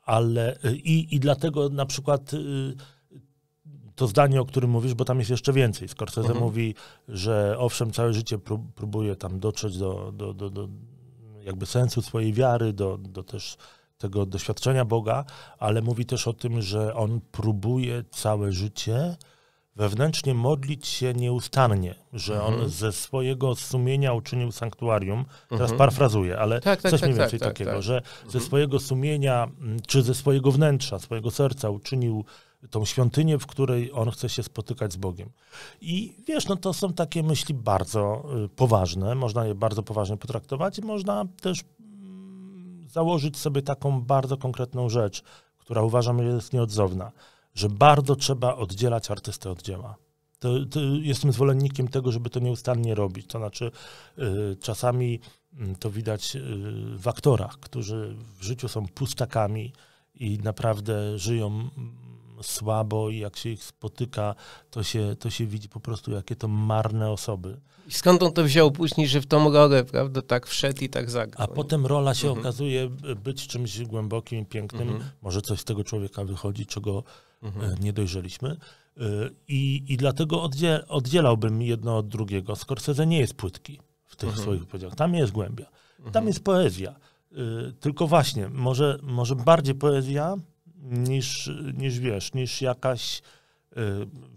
Ale y, i, i dlatego na przykład to zdanie, o którym mówisz, bo tam jest jeszcze więcej. Scorsese mhm. mówi, że owszem, całe życie próbuje tam dotrzeć do, do, do, do jakby sensu swojej wiary, do, do też tego doświadczenia Boga, ale mówi też o tym, że on próbuje całe życie wewnętrznie modlić się nieustannie, że mhm. on ze swojego sumienia uczynił sanktuarium. Teraz mhm. parafrazuję, ale tak, tak, coś mniej tak, tak, więcej tak, takiego, tak. że ze mhm. swojego sumienia mm, czy ze swojego wnętrza, swojego serca uczynił tą świątynię, w której on chce się spotykać z Bogiem. I wiesz, no to są takie myśli bardzo y, poważne, można je bardzo poważnie potraktować i można też założyć sobie taką bardzo konkretną rzecz, która uważam jest nieodzowna, że bardzo trzeba oddzielać artystę od dzieła. To, to jestem zwolennikiem tego, żeby to nieustannie robić. To znaczy, y, czasami mm, to widać y, w aktorach, którzy w życiu są pustakami i naprawdę żyją mm, słabo i jak się ich spotyka, to się, to się widzi po prostu, jakie to marne osoby. I skąd on to wziął później, że w tą rolę, prawda, tak wszedł i tak zagrał. A potem rola się mhm. okazuje być czymś głębokim i pięknym. Mhm. Może coś z tego człowieka wychodzi, czego mhm. E, nie dojrzeliśmy. E, I, i dlatego oddziel, oddzielałbym jedno od drugiego. Scorsese nie jest płytki w tych mhm. swoich powiedziach. Tam jest głębia. Tam mhm. jest poezja. E, tylko właśnie, może, może bardziej poezja niż, niż wiesz, niż jakaś y,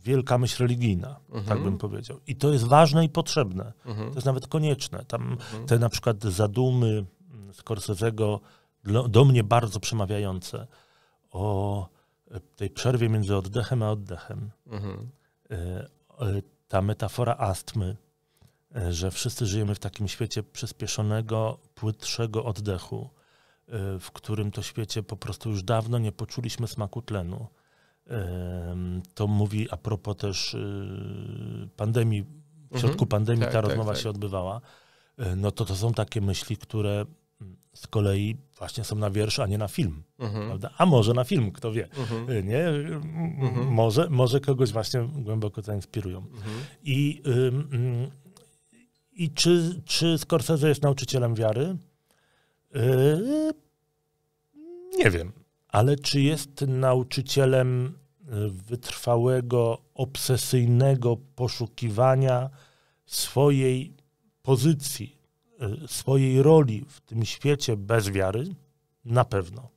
wielka myśl religijna, tak mhm. tak bym powiedział. I to jest ważne i potrzebne. Mhm. To jest nawet konieczne. Tam mhm. te na przykład zadumy mm, Scorsese'ego do mnie bardzo przemawiające o e, tej przerwie między oddechem a oddechem. Mhm. E, e, ta metafora astmy, że wszyscy żyjemy w takim świecie przyspieszonego, płytszego oddechu E, w którym to świecie po prostu już dawno nie poczuliśmy smaku tlenu. To mówi a propos też e, pandemii, w mhm. środku pandemii mhm, ta tak, rozmowa tak, się tak. odbywała. E, no to to są takie myśli, które mm, z kolei właśnie są na wiersz, a nie na film. Mhm. Prawda? A może na film, kto wie. Mhm. Nie? Mhm. Może, może kogoś właśnie głęboko zainspirują. Mhm. I, i czy, czy Scorsese jest nauczycielem wiary? Yy, nie wiem, ale czy jest nauczycielem yy, wytrwałego, obsesyjnego poszukiwania swojej pozycji, yy, swojej roli w tym świecie bez wiary? Na pewno.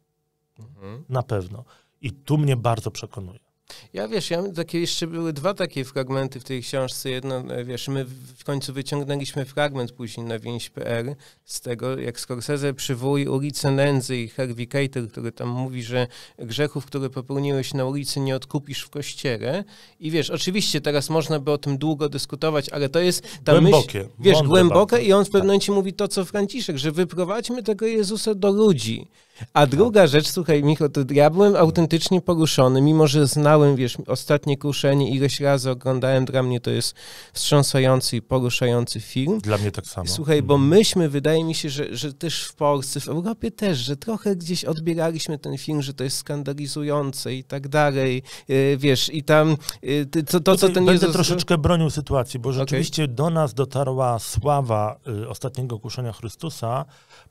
Mhm. Na pewno. I tu mnie bardzo przekonuje. Ja wiesz, ja takie jeszcze były dwa takie fragmenty w tej książce. Jedno, e, wiesz, my w końcu wyciągnęliśmy fragment później na więź.pr z tego, jak Scorsese przywołuje ulicę Nędzy i Harvey Keitel, który tam mówi, że grzechów, które popełniłeś na ulicy nie odkupisz w kościele. I wiesz, oczywiście teraz można by o tym długo dyskutować, ale to jest ta Głębokie, myśl, wiesz, głęboka i on w pewnym tak. momencie mówi to, co Franciszek, że wyprowadźmy tego Jezusa do ludzi. A druga rzecz, słuchaj, Micho, to ja byłem autentycznie poruszony, mimo że znałem, wiesz, ostatnie kuszenie ileś razy oglądałem, dla mnie to jest wstrząsający i poruszający film. Dla mnie tak samo. Słuchaj, bo mhm. myśmy, wydaje mi się, że, że też w Polsce, w Europie też, że trochę gdzieś odbieraliśmy ten film, że to jest skandalizujące i tak dalej, y, wiesz, i tam y, to, to, to co ten Będę Jezus... troszeczkę bronił sytuacji, bo rzeczywiście okay. do nas dotarła sława y, ostatniego kuszenia Chrystusa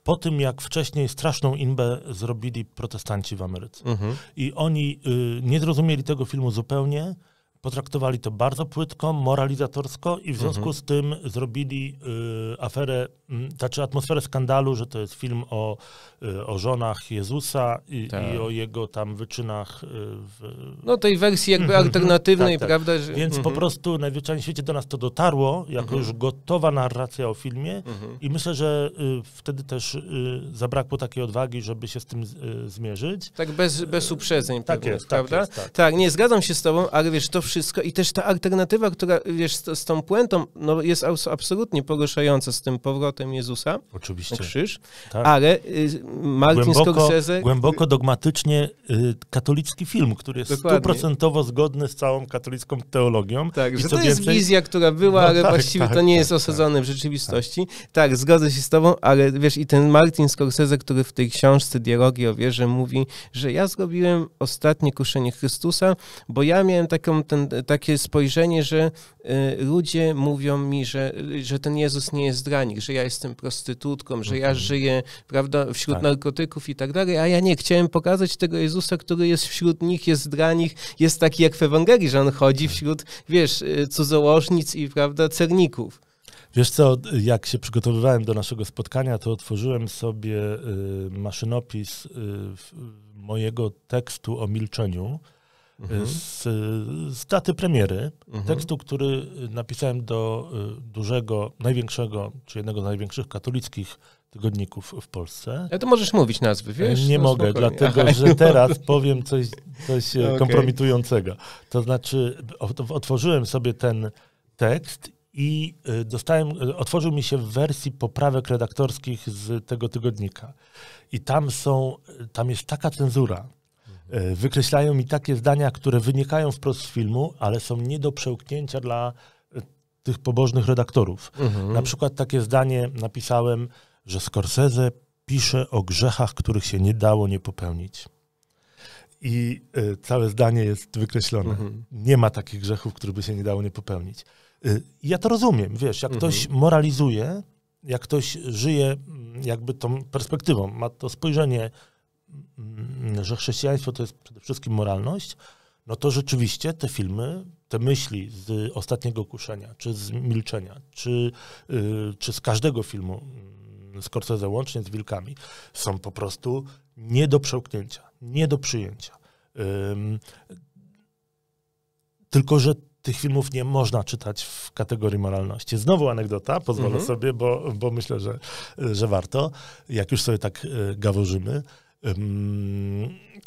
po tym, jak wcześniej straszną inbę zrobili protestanci w Ameryce. Mhm. I oni y, nie zrozumieli tego filmu zupełnie, Potraktowali to bardzo płytko, moralizatorsko i w związku mhm. z tym zrobili y, aferę, mm, znaczy atmosferę skandalu, że to jest film o, y, o żonach Jezusa i, tak. i, o jego tam wyczynach. Y, w... No tej wersji jakby mhm. alternatywnej, tak, tak, prawda? Że... Więc po mhm. prostu najwyższej świecie do nas to dotarło, jako mhm. już gotowa narracja o filmie i myślę, że y, wtedy też y, zabrakło takiej odwagi, żeby się z tym zmierzyć. Tak bez, bez uprzedzeń. Tak pewnie, jest, tak prawda? Jest, tak. tak, nie, zgadzam się z tobą, ale wiesz, to wszystko wszystko i też ta alternatywa, która wiesz, z, z tą puentą no, jest absolutnie poruszająca z tym powrotem Jezusa Oczywiście. krzyż, tak. ale y, Martin głęboko, Scorsese... Głęboko dogmatycznie y, katolicki film, który jest stuprocentowo zgodny z całą katolicką teologią. Tak, że to jest wizja, która była, no, ale tak, właściwie tak, to nie tak, jest tak, osadzone w tak. rzeczywistości. Tak. zgodzę się z tobą, ale wiesz, i ten Martin Scorsese, który w tej książce Dialogi o wierze mówi, że ja zrobiłem ostatnie kuszenie Chrystusa, bo ja miałem taką ten Y, takie spojrzenie, że y, ludzie mówią mi, że, że ten Jezus nie jest dla nich, że ja jestem prostytutką, że ja mhm. żyję prawda, wśród tak. narkotyków i tak dalej, a ja nie chciałem pokazać tego Jezusa, który jest wśród nich, jest dla nich, jest taki jak w Ewangelii, że on chodzi tak. wśród, wiesz, y, cudzołożnic i prawda, cerników. Wiesz co, jak się przygotowywałem do naszego spotkania, to otworzyłem sobie maszynopis mojego tekstu o milczeniu, Mhm. z, z daty premiery mhm. tekstu, który y, napisałem do y, dużego, największego, czy jednego z największych katolickich tygodników w Polsce. Ja to możesz mówić nazwy, e, wiesz? Nie no, mogę, spokojnie. dlatego Aha, że teraz powiem coś, coś e, okay. kompromitującego. To znaczy, otworzyłem sobie ten tekst i e, dostałem, otworzył mi się w wersji poprawek redaktorskich z tego tygodnika. I tam są, tam jest taka cenzura, E, wykreślają mi takie zdania, które wynikają wprost z filmu, ale są nie do przełknięcia dla e, tych pobożnych redaktorów. Mhm. Na przykład takie zdanie napisałem, że Scorsese pisze o grzechach, których się nie dało nie popełnić. I y, całe zdanie jest wykreślone. Mhm. Nie ma takich grzechów, których by się nie dało nie popełnić. Y, ja to rozumiem, wiesz, jak mhm. ktoś moralizuje, jak ktoś żyje jakby tą perspektywą, ma to spojrzenie Mm, że chrześcijaństwo to jest przede wszystkim moralność, no to rzeczywiście te filmy, te myśli z ostatniego kuszenia, czy z milczenia, czy, y, czy z każdego filmu mm, Scorsese łącznie z wilkami, są po prostu nie do przełknięcia, nie do przyjęcia. tylko, że tych filmów nie można czytać w kategorii moralności. Znowu anegdota, pozwolę mm -hmm. sobie, bo, bo myślę, że, że warto, jak już sobie tak y, gaworzymy.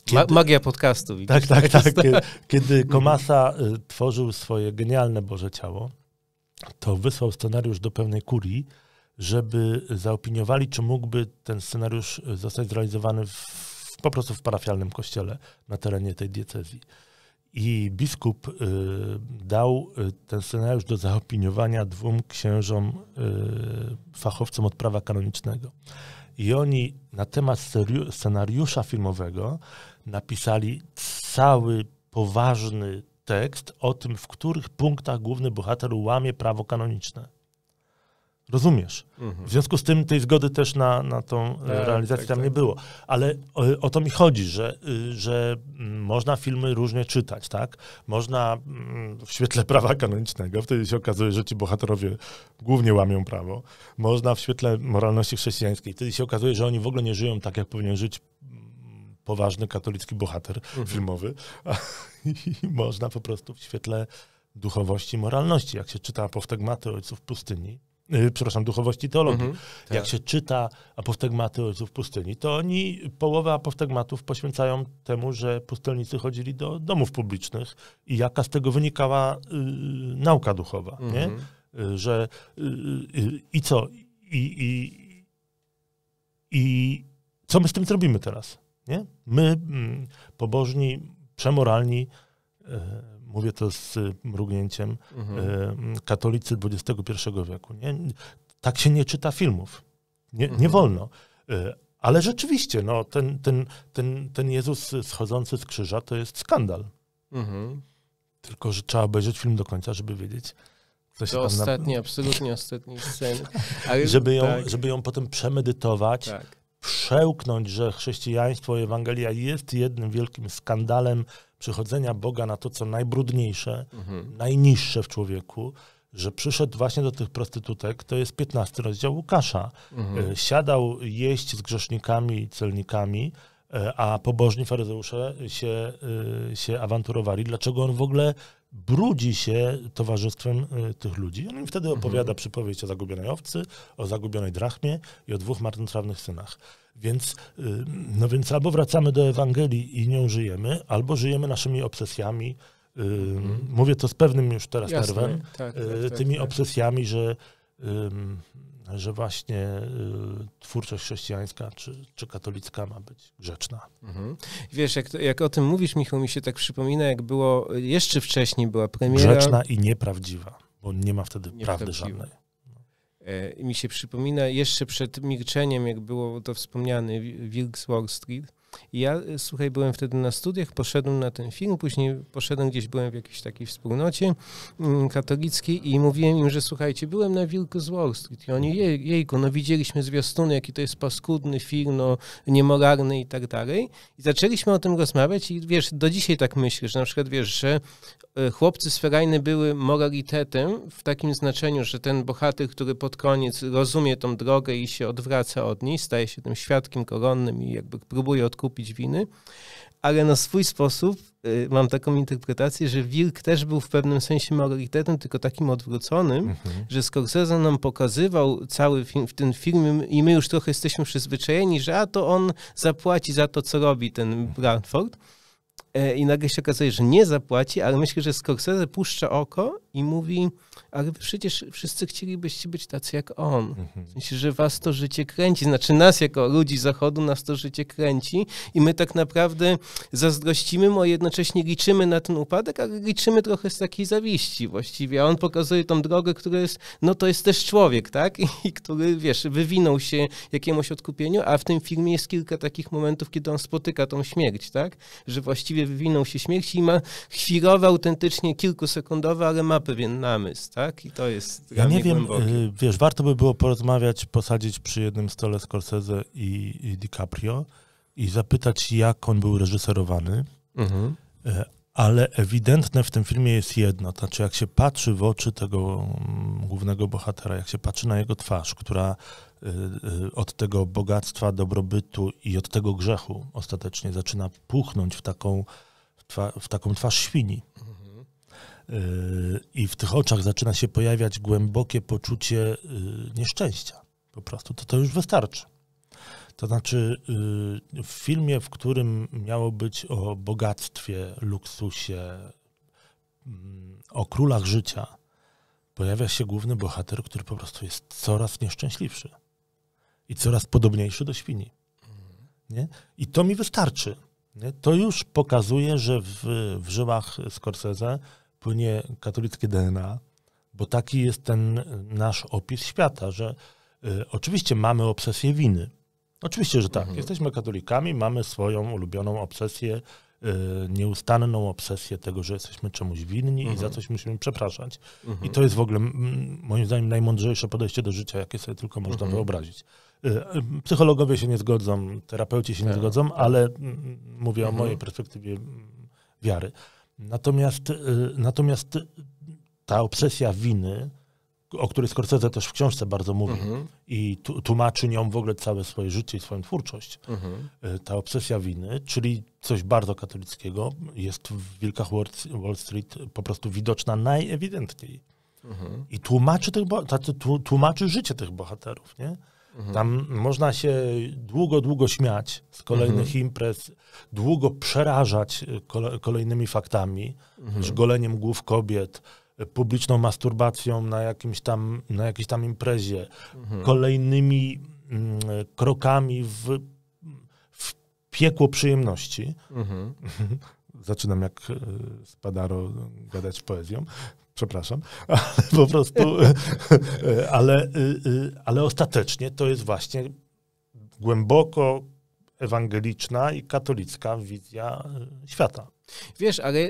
Kiedy, Magia podcastu. Widzisz, tak, tak, tak. Kiedy, kiedy Komasa y, tworzył swoje genialne Boże Ciało, to wysłał scenariusz do pełnej kurii, żeby zaopiniowali, czy mógłby ten scenariusz y, zostać zrealizowany w, po prostu w parafialnym kościele na terenie tej diecezji. I biskup y, dał y, ten scenariusz do zaopiniowania dwóm księżom, y, fachowcom od prawa kanonicznego. I oni na temat scenariusza filmowego napisali cały poważny tekst o tym, w których punktach główny bohater łamie prawo kanoniczne. Rozumiesz. Mhm. W związku z tym tej zgody też na, na tą e, tak, realizację tak, tam tak. nie było. Ale o, e, o, to mi chodzi, że, y, że można filmy różnie czytać, tak? Można mm, w świetle prawa kanonicznego, wtedy się okazuje, że ci bohaterowie głównie łamią prawo. Można w świetle moralności chrześcijańskiej, wtedy się okazuje, że oni w ogóle nie żyją tak, jak powinien żyć mm, poważny katolicki bohater mhm. filmowy. A, I można po prostu w świetle duchowości, moralności, jak się czyta apostagmaty ojców pustyni, Y, przepraszam, duchowości teologii. Mhm, tak. Jak się czyta apoftegmaty ojców pustyni, to oni połowę apoftegmatów poświęcają temu, że pustelnicy chodzili do domów publicznych i jaka z tego wynikała y, nauka duchowa, nie? Mhm. Y, że i co? I, i, i co my z tym zrobimy teraz? Nie? My, mm, pobożni, przemoralni, Mówię to z y, mrugnięciem. Mhm. Y, katolicy XXI wieku. Nie? Tak się nie czyta filmów. Nie, mhm. nie wolno. Y, ale rzeczywiście, no, ten, ten, ten, ten Jezus schodzący z krzyża to jest skandal. Mhm. Tylko, że trzeba obejrzeć film do końca, żeby wiedzieć, co się to tam... ostatni, na... absolutnie ostatni scen. żeby, ją, tak. żeby ją potem przemedytować, tak. przełknąć, że chrześcijaństwo, Ewangelia jest jednym wielkim skandalem, przychodzenia Boga na to, co najbrudniejsze, mhm. najniższe w człowieku, że przyszedł właśnie do tych prostytutek, to jest 15 rozdział Łukasza. Mhm. E, siadał jeść z grzesznikami i celnikami, e, a pobożni faryzeusze się, e, się awanturowali, dlaczego on w ogóle brudzi się towarzystwem tych ludzi. On im wtedy mhm. opowiada mhm. przypowieść o zagubionej owcy, o zagubionej drachmie i o dwóch marnotrawnych synach. Więc, y, no więc albo wracamy do Ewangelii i nią żyjemy, albo żyjemy naszymi obsesjami. Y, mhm. Mówię to z pewnym już teraz Jasne, nerwem, tak, tak, y, tak tymi tak, obsesjami, że, że właśnie twórczość chrześcijańska czy, czy katolicka ma być grzeczna. Mhm. Wiesz, jak, jak o tym mówisz, Michał, mi się tak przypomina, jak było jeszcze wcześniej była premiera. Grzeczna i nieprawdziwa, bo nie ma wtedy prawdy żadnej. E, mi się przypomina jeszcze przed milczeniem, jak było to wspomniane, Wilkes Wall Street, i ja, y, słuchaj, byłem wtedy na studiach, poszedłem na ten film, później poszedłem gdzieś, byłem w jakiejś takiej wspólnocie mm, katolickiej i mówiłem im, że słuchajcie, byłem na Wilku z Wall Street i oni, jej, jejku, no widzieliśmy zwiastuny, jaki to jest paskudny film, no niemoralny i tak dalej. I zaczęliśmy o tym rozmawiać i wiesz, do dzisiaj tak myślę, że na przykład wiesz, że e, chłopcy z były moralitetem w takim znaczeniu, że ten bohater, który pod koniec rozumie tą drogę i się odwraca od niej, staje się tym świadkiem koronnym i jakby próbuje odkupić kupić winy, ale na swój sposób y, mam taką interpretację, że Wilk też był w pewnym sensie moralitetem, tylko takim odwróconym, mhm. że Scorsese nam pokazywał cały film, w tym filmie i my już trochę jesteśmy przyzwyczajeni, że a to on zapłaci za to, co robi ten Bradford, E, i nagle się okazuje, że nie zapłaci, ale myślę, że Scorsese puszcza oko i mówi, ale przecież wszyscy chcielibyście być tacy jak on. Mhm. W sensie, że was to życie kręci. Znaczy nas jako ludzi zachodu, nas to życie kręci i my tak naprawdę zazdrościmy mu, a jednocześnie liczymy na ten upadek, ale liczymy trochę z takiej zawiści właściwie. A on pokazuje tą drogę, która jest, no to jest też człowiek, tak? I, który, wiesz, wywinął się jakiemuś odkupieniu, a w tym filmie jest kilka takich momentów, kiedy on spotyka tą śmierć, tak? Że właściwie wywinął się śmierć i ma chwilowe, autentycznie kilkusekundowe, ale ma pewien namysł, tak? I to jest Ja nie wiem, głębokie. Y, wiesz, warto by było porozmawiać, posadzić przy jednym stole Scorsese i, i DiCaprio i zapytać, jak on był reżyserowany, mhm. E, ale ewidentne w tym filmie jest jedno, to znaczy jak się patrzy w oczy tego mm, głównego bohatera, jak się patrzy na jego twarz, która y, y, od tego bogactwa, dobrobytu i od tego grzechu ostatecznie zaczyna puchnąć w taką, w taką twarz świni. Y, I w tych oczach zaczyna się pojawiać głębokie poczucie nieszczęścia. Po prostu to, to już wystarczy. To znaczy, y, w filmie, w którym miało być o bogactwie, luksusie, mm, o królach życia, pojawia się główny bohater, który po prostu jest coraz nieszczęśliwszy i coraz podobniejszy do świni. Nie? I to mi wystarczy. Nie? To już pokazuje, że w, w żyłach Scorsese płynie katolickie DNA, bo taki jest ten nasz opis świata, że y, oczywiście mamy obsesję winy, Oczywiście, że tak. Mhm. Jesteśmy katolikami, mamy swoją ulubioną obsesję, yy, nieustanną obsesję tego, że jesteśmy czemuś winni mhm. i za mhm. coś musimy przepraszać. Mhm. I to jest w ogóle, moim zdaniem, najmądrzejsze podejście do życia, jakie sobie tylko można mhm. wyobrazić. Yy, psychologowie się nie zgodzą, terapeuci się nie tak, zgodzą, tak. ale mówię o mhm. mojej perspektywie wiary. Natomiast, yy, natomiast ta obsesja winy, o której Scorsese też w książce bardzo mówi mhm. i tłumaczy nią w ogóle całe swoje życie i swoją twórczość. Mhm. E, ta obsesja winy, czyli coś bardzo katolickiego, jest w Wilkach Wall Street po prostu widoczna najewidentniej. Mhm. I tłumaczy, tych, tłumaczy życie tych bohaterów. Nie? Mhm. Tam można się długo, długo śmiać z kolejnych mhm. imprez, długo przerażać e, kolejnymi faktami, mhm. goleniem głów kobiet, publiczną masturbacją na, jakimś tam, na jakiejś tam imprezie, mhm. kolejnymi mm, krokami w, w, piekło przyjemności. Mhm. Zaczynam jak e, Spadaro gadać poezją. Przepraszam, ale po prostu, e, ale, e, ale ostatecznie to jest właśnie głęboko ewangeliczna i katolicka wizja świata. Wiesz, ale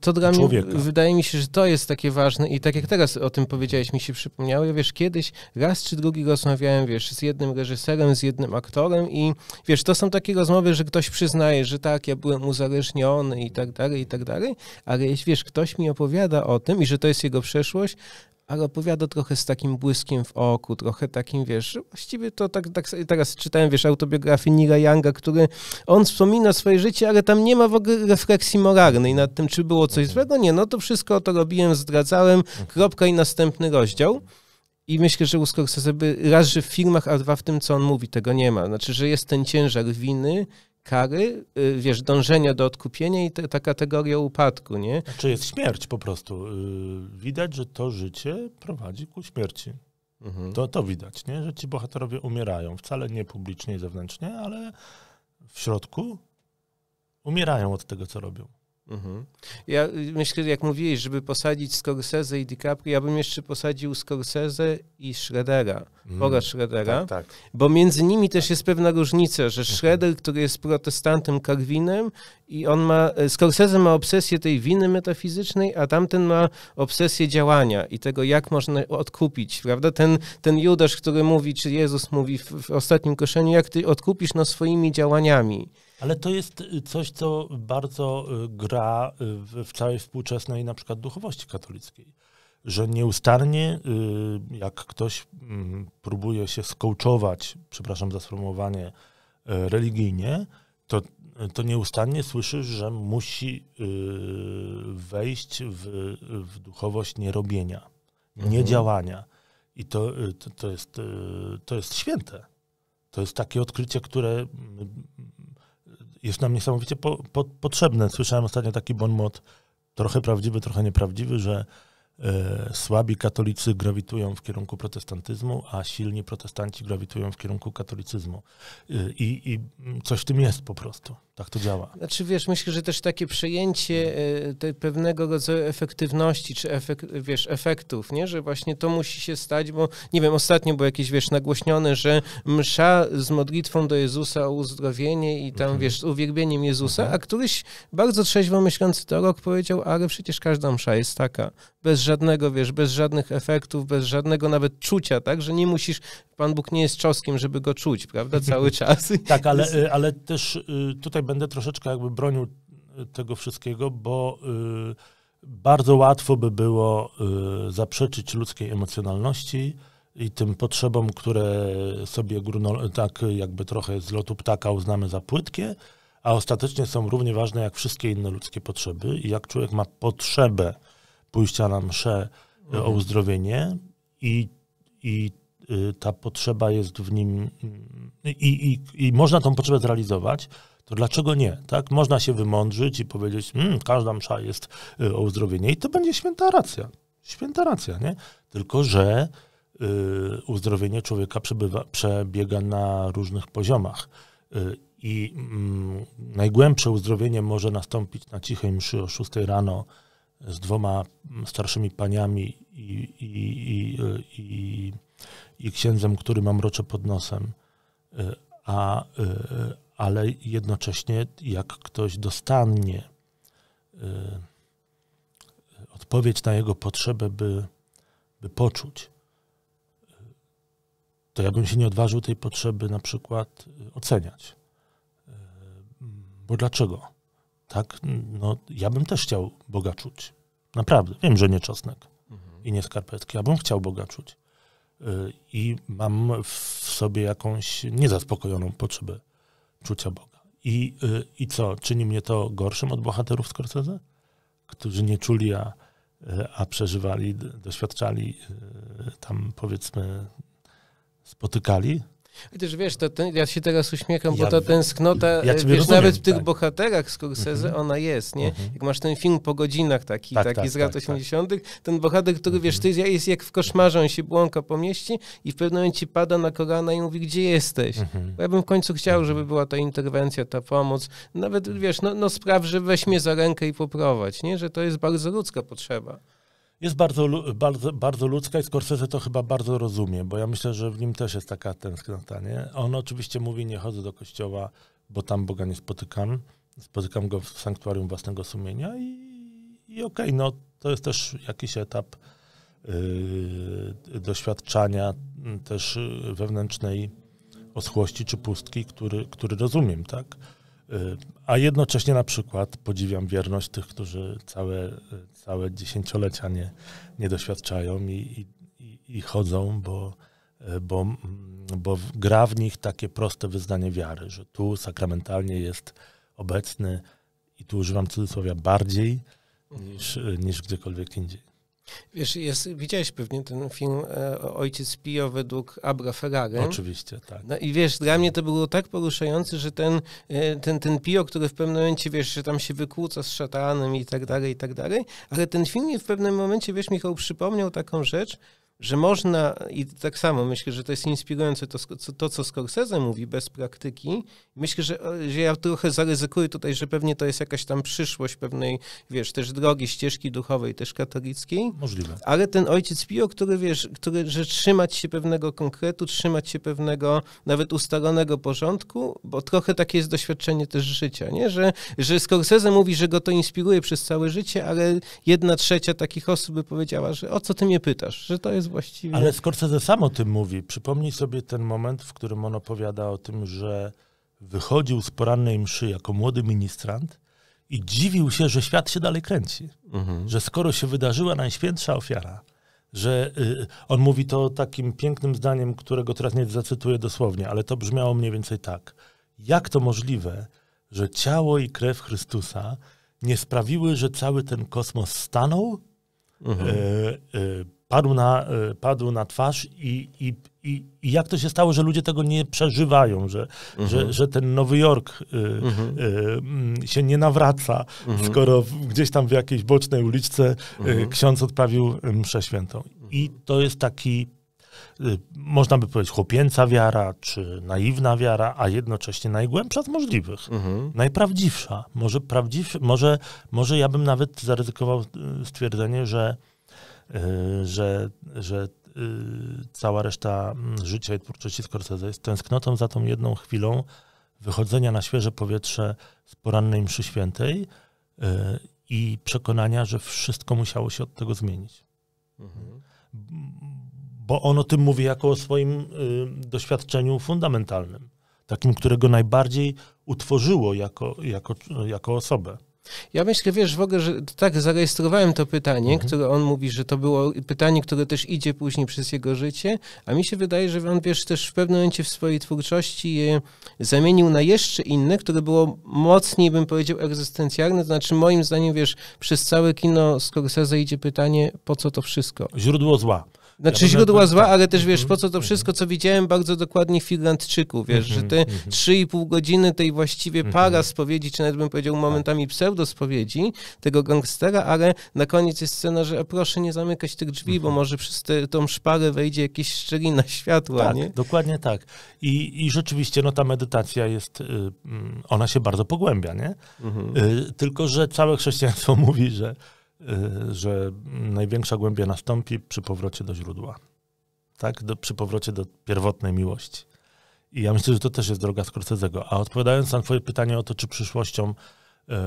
to dla mnie wydaje mi się, że to jest takie ważne i tak jak teraz o tym powiedziałeś, mi się przypomniało, ja wiesz, kiedyś raz czy drugi rozmawiałem, wiesz, z jednym reżyserem, z jednym aktorem i wiesz, to są takie rozmowy, że ktoś przyznaje, że tak, ja byłem uzależniony i tak dalej, i tak dalej, ale jeśli wiesz, ktoś mi opowiada o tym i że to jest jego przeszłość, ale opowiada trochę z takim błyskiem w oku, trochę takim, wiesz, właściwie to tak, tak teraz czytałem, wiesz, autobiografię Nila Younga, który, on wspomina swoje życie, ale tam nie ma w ogóle refleksji moralnej nad tym, czy było coś złego, no nie, no to wszystko to robiłem, zdradzałem, kropka i następny rozdział. I myślę, że u Scorsese by raz, że w filmach, a dwa w tym, co on mówi, tego nie ma. Znaczy, że jest ten ciężar winy, kary, y, wiesz, dążenia do odkupienia i te, ta kategoria upadku, nie? Czy znaczy jest śmierć po prostu. Y, widać, że to życie prowadzi ku śmierci. Mhm. To, to widać, nie? Że ci bohaterowie umierają, wcale nie publicznie i zewnętrznie, ale w środku umierają od tego, co robią. Mhm. Ja myślę, jak mówiłeś, żeby posadzić Scorsese i DiCaprio, ja bym jeszcze posadził Scorsese i Schroedera, mm. Bora Schroedera, tak, tak. bo między nimi też jest pewna różnica, że Schroeder, który jest protestantem Karwinem i on ma, Scorsese ma obsesję tej winy metafizycznej, a tamten ma obsesję działania i tego, jak można odkupić, prawda? Ten, ten Judasz, który mówi, czy Jezus mówi w, w ostatnim koszeniu, jak ty odkupisz no swoimi działaniami. Ale to jest y, coś, co bardzo y, gra y, w całej współczesnej na przykład duchowości katolickiej że nieustannie, jak ktoś mm, próbuje się skołczować, przepraszam za sformułowanie, religijnie, to, to nieustannie słyszysz, że musi wejść w, w duchowość nierobienia, mhm. niedziałania. I to, to, to, jest, to jest święte. To jest takie odkrycie, które mm, jest nam niesamowicie po, po, potrzebne. Słyszałem ostatnio taki bon mot, trochę prawdziwy, trochę nieprawdziwy, że e, słabi katolicy grawitują w kierunku protestantyzmu, a silni protestanci grawitują w kierunku katolicyzmu. E, I coś w tym jest po prostu. Tak to działa. Znaczy wiesz, myślę, że też takie przejęcie no. e, tej pewnego rodzaju efektywności, czy efekt, wiesz, efektów, nie? Że właśnie to musi się stać, bo nie wiem, ostatnio było jakieś, wiesz, nagłośnione, że msza z modlitwą do Jezusa o uzdrowienie i tam, mhm. wiesz, uwielbieniem Jezusa, mhm. a któryś bardzo trzeźwo myślący teolog powiedział, ale przecież każda msza jest taka, bez żadnego, wiesz, bez żadnych efektów, bez żadnego nawet czucia, tak? Że nie musisz, Pan Bóg nie jest czoskiem, żeby go czuć, prawda, cały czas. tak, ale, ale też y, tutaj będę troszeczkę jakby bronił y, tego wszystkiego, bo y, bardzo łatwo by było y, zaprzeczyć ludzkiej emocjonalności i tym potrzebom, które sobie gruno, tak jakby trochę z lotu ptaka uznamy za płytkie, a ostatecznie są równie ważne jak wszystkie inne ludzkie potrzeby. I jak człowiek ma potrzebę pójścia na msze mhm. o uzdrowienie i, i ta potrzeba jest w nim mm, i, i, i można tą potrzebę zrealizować, to dlaczego nie? Tak? Można się wymądrzyć i powiedzieć, mmm, każda msza jest y, o uzdrowienie i to będzie święta racja. Święta racja, nie? Tylko, że y, uzdrowienie człowieka przebywa, przebiega na różnych poziomach. Y, I mm, najgłębsze uzdrowienie może nastąpić na cichej mszy o 6 rano z dwoma mm, starszymi paniami i, i, i, y, i księdzem, który ma mrocze pod nosem. Y, a, ale jednocześnie jak ktoś dostanie y, odpowiedź na jego potrzebę, by, by poczuć, y, to ja bym się nie odważył tej potrzeby na przykład y, oceniać. Y, bo dlaczego? Tak, no, ja bym też chciał Boga czuć. Naprawdę. Wiem, że nie czosnek mhm. i nie skarpetki. Ja bym chciał Boga czuć. I mam w sobie jakąś niezaspokojoną potrzebę czucia Boga. I, y, I co? Czyni mnie to gorszym od bohaterów Scorsese? Którzy nie czuli, a, a przeżywali, doświadczali, y, tam powiedzmy spotykali i też wiesz, to ten, ja się teraz uśmiecham, ja, bo ta tęsknota, ja e, wiesz, rozumiem, nawet w tych tak. bohaterach Scorsese mhm. ona jest, nie? Mhm. Jak masz ten film po godzinach taki, tak, taki tak, z tak, lat tak, 80., ten bohater, który wiesz, mhm. ty jest jak w koszmarze, on się błąka po mieście i w pewnym momencie pada na kolana i mówi, gdzie jesteś? Mhm. ja bym w końcu chciał, mhm. żeby była ta interwencja, ta pomoc. Nawet wiesz, no, no spraw, że weź mnie za rękę i poprowadź, nie? Że to jest bardzo ludzka potrzeba. Jest bardzo, bardzo, bardzo ludzka i Scorsese to chyba bardzo rozumie, bo ja myślę, że w nim też jest taka tęsknota, nie? On oczywiście mówi, nie chodzę do kościoła, bo tam Boga nie spotykam. Spotykam go w sanktuarium własnego sumienia i, i okej, okay, no to jest też jakiś etap yy, doświadczania mm, też y, wewnętrznej oschłości czy pustki, który, który rozumiem, tak? Y, a jednocześnie na przykład podziwiam wierność tych, którzy całe y, całe dziesięciolecia nie, nie doświadczają i, i, i chodzą, bo, e, bo, bo gra w nich takie proste wyznanie wiary, że tu sakramentalnie jest obecny i tu używam cudzysłowia bardziej niż, e, niż gdziekolwiek indziej. Wiesz, jest, widziałeś pewnie ten film e, Ojciec Pio według Abra Ferrari. Oczywiście, tak. No i wiesz, dla mnie to było tak poruszające, że ten, e, ten, ten Pio, który w pewnym momencie, wiesz, że tam się wykłóca z szatanem i tak dalej, i tak dalej, ale ten film w pewnym momencie, wiesz, Michał, przypomniał taką rzecz, że można, i tak samo myślę, że to jest inspirujące to, to co Scorsese mówi, bez praktyki. Myślę, że, że ja trochę zaryzykuję tutaj, że pewnie to jest jakaś tam przyszłość pewnej, wiesz, też drogi, ścieżki duchowej, też katolickiej. Możliwe. Ale ten ojciec Pio, który, wiesz, który, że trzymać się pewnego konkretu, trzymać się pewnego nawet ustalonego porządku, bo trochę takie jest doświadczenie też życia, nie? Że, że Scorsese mówi, że go to inspiruje przez całe życie, ale jedna trzecia takich osób by powiedziała, że o co ty mnie pytasz, że to jest jest właściwie... Ale Scorsese sam o tym mówi. Przypomnij sobie ten moment, w którym on opowiada o tym, że wychodził z porannej mszy jako młody ministrant i dziwił się, że świat się dalej kręci. Mhm. Że skoro się wydarzyła najświętsza ofiara, że y, on mówi to takim pięknym zdaniem, którego teraz nie zacytuję dosłownie, ale to brzmiało mniej więcej tak. Jak to możliwe, że ciało i krew Chrystusa nie sprawiły, że cały ten kosmos stanął, mhm. y, y, padł na, y, padł na twarz i, i, i, i, jak to się stało, że ludzie tego nie przeżywają, że, mhm. że, że ten Nowy Jork y, y mhm. y, y, się nie nawraca, mhm. skoro gdzieś tam w jakiejś bocznej uliczce y, mhm. ksiądz odprawił mszę świętą. I to jest taki, można by powiedzieć, chłopięca wiara, czy naiwna wiara, a jednocześnie najgłębsza z możliwych, mhm. najprawdziwsza. Może, prawdziw, może, może ja bym nawet zaryzykował stwierdzenie, że Y, że, że y, cała reszta mm, życia i twórczości Scorsese jest tęsknotą za tą jedną chwilą wychodzenia na świeże powietrze z porannej mszy świętej y, i przekonania, że wszystko musiało się od tego zmienić. Mhm. Bo on o tym mówi jako o swoim doświadczeniu fundamentalnym, takim, którego najbardziej utworzyło jako, jako, jako osobę. Ja myślę, wiesz, w ogóle, że tak zarejestrowałem to pytanie, mhm. które on mówi, że to było pytanie, które też idzie później przez jego życie, a mi się wydaje, że on, wiesz, też w pewnym momencie w swojej twórczości je zamienił na jeszcze inne, które było mocniej, bym powiedział, egzystencjalne, to znaczy moim zdaniem, wiesz, przez całe kino Scorsese idzie pytanie, po co to wszystko? Źródło zła. Znaczy źródła była tak, zła, tak. ale też wiesz, po co to mhm, wszystko, co widziałem bardzo dokładnie Finlandczyku, wiesz, że mhm, te mhm. trzy i pół godziny tej właściwie para spowiedzi, czy nawet bym powiedział tak. momentami pseudospowiedzi tego gangstera, ale na koniec jest scena, że e, proszę nie zamykać tych drzwi, bo może przez te, tą szparę wejdzie jakieś szczelina światła, tak, nie? dokładnie tak. I, I rzeczywiście, no ta medytacja jest, y, y, ona się bardzo pogłębia, nie? Y, tylko, że całe chrześcijaństwo mówi, że Y, że największa głębia nastąpi przy powrocie do źródła. Tak? Do, przy powrocie do pierwotnej miłości. I ja myślę, że to też jest droga Scorsese'ego. A odpowiadając na twoje pytanie o to, czy przyszłością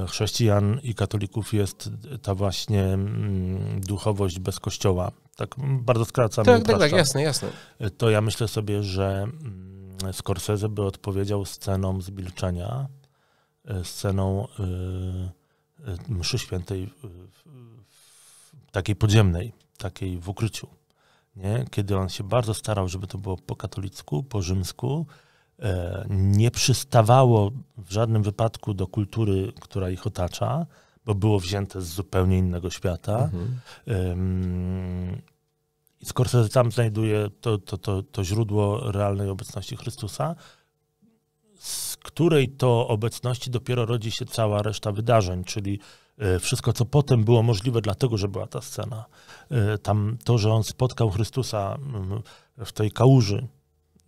y, chrześcijan i katolików jest ta właśnie mm, duchowość bez kościoła. Tak mm, bardzo skracam. Tak, tak, tak, jasne, jasne. Y, to ja myślę sobie, że mm, Scorsese by odpowiedział sceną zbilczenia, sceną... Yy, Y, mszy świętej takiej podziemnej, takiej w ukryciu. Nie? Kiedy on się bardzo starał, żeby to było po katolicku, po rzymsku, e, nie przystawało w żadnym wypadku do kultury, która ich otacza, bo było wzięte z zupełnie innego świata. Mhm. I skoro tam znajduje to, to, to, to źródło realnej obecności Chrystusa, której to obecności dopiero rodzi się cała reszta wydarzeń, czyli e, wszystko, co potem było możliwe, dlatego że była ta scena. E, tam to, że on spotkał Chrystusa mm, w tej kałuży,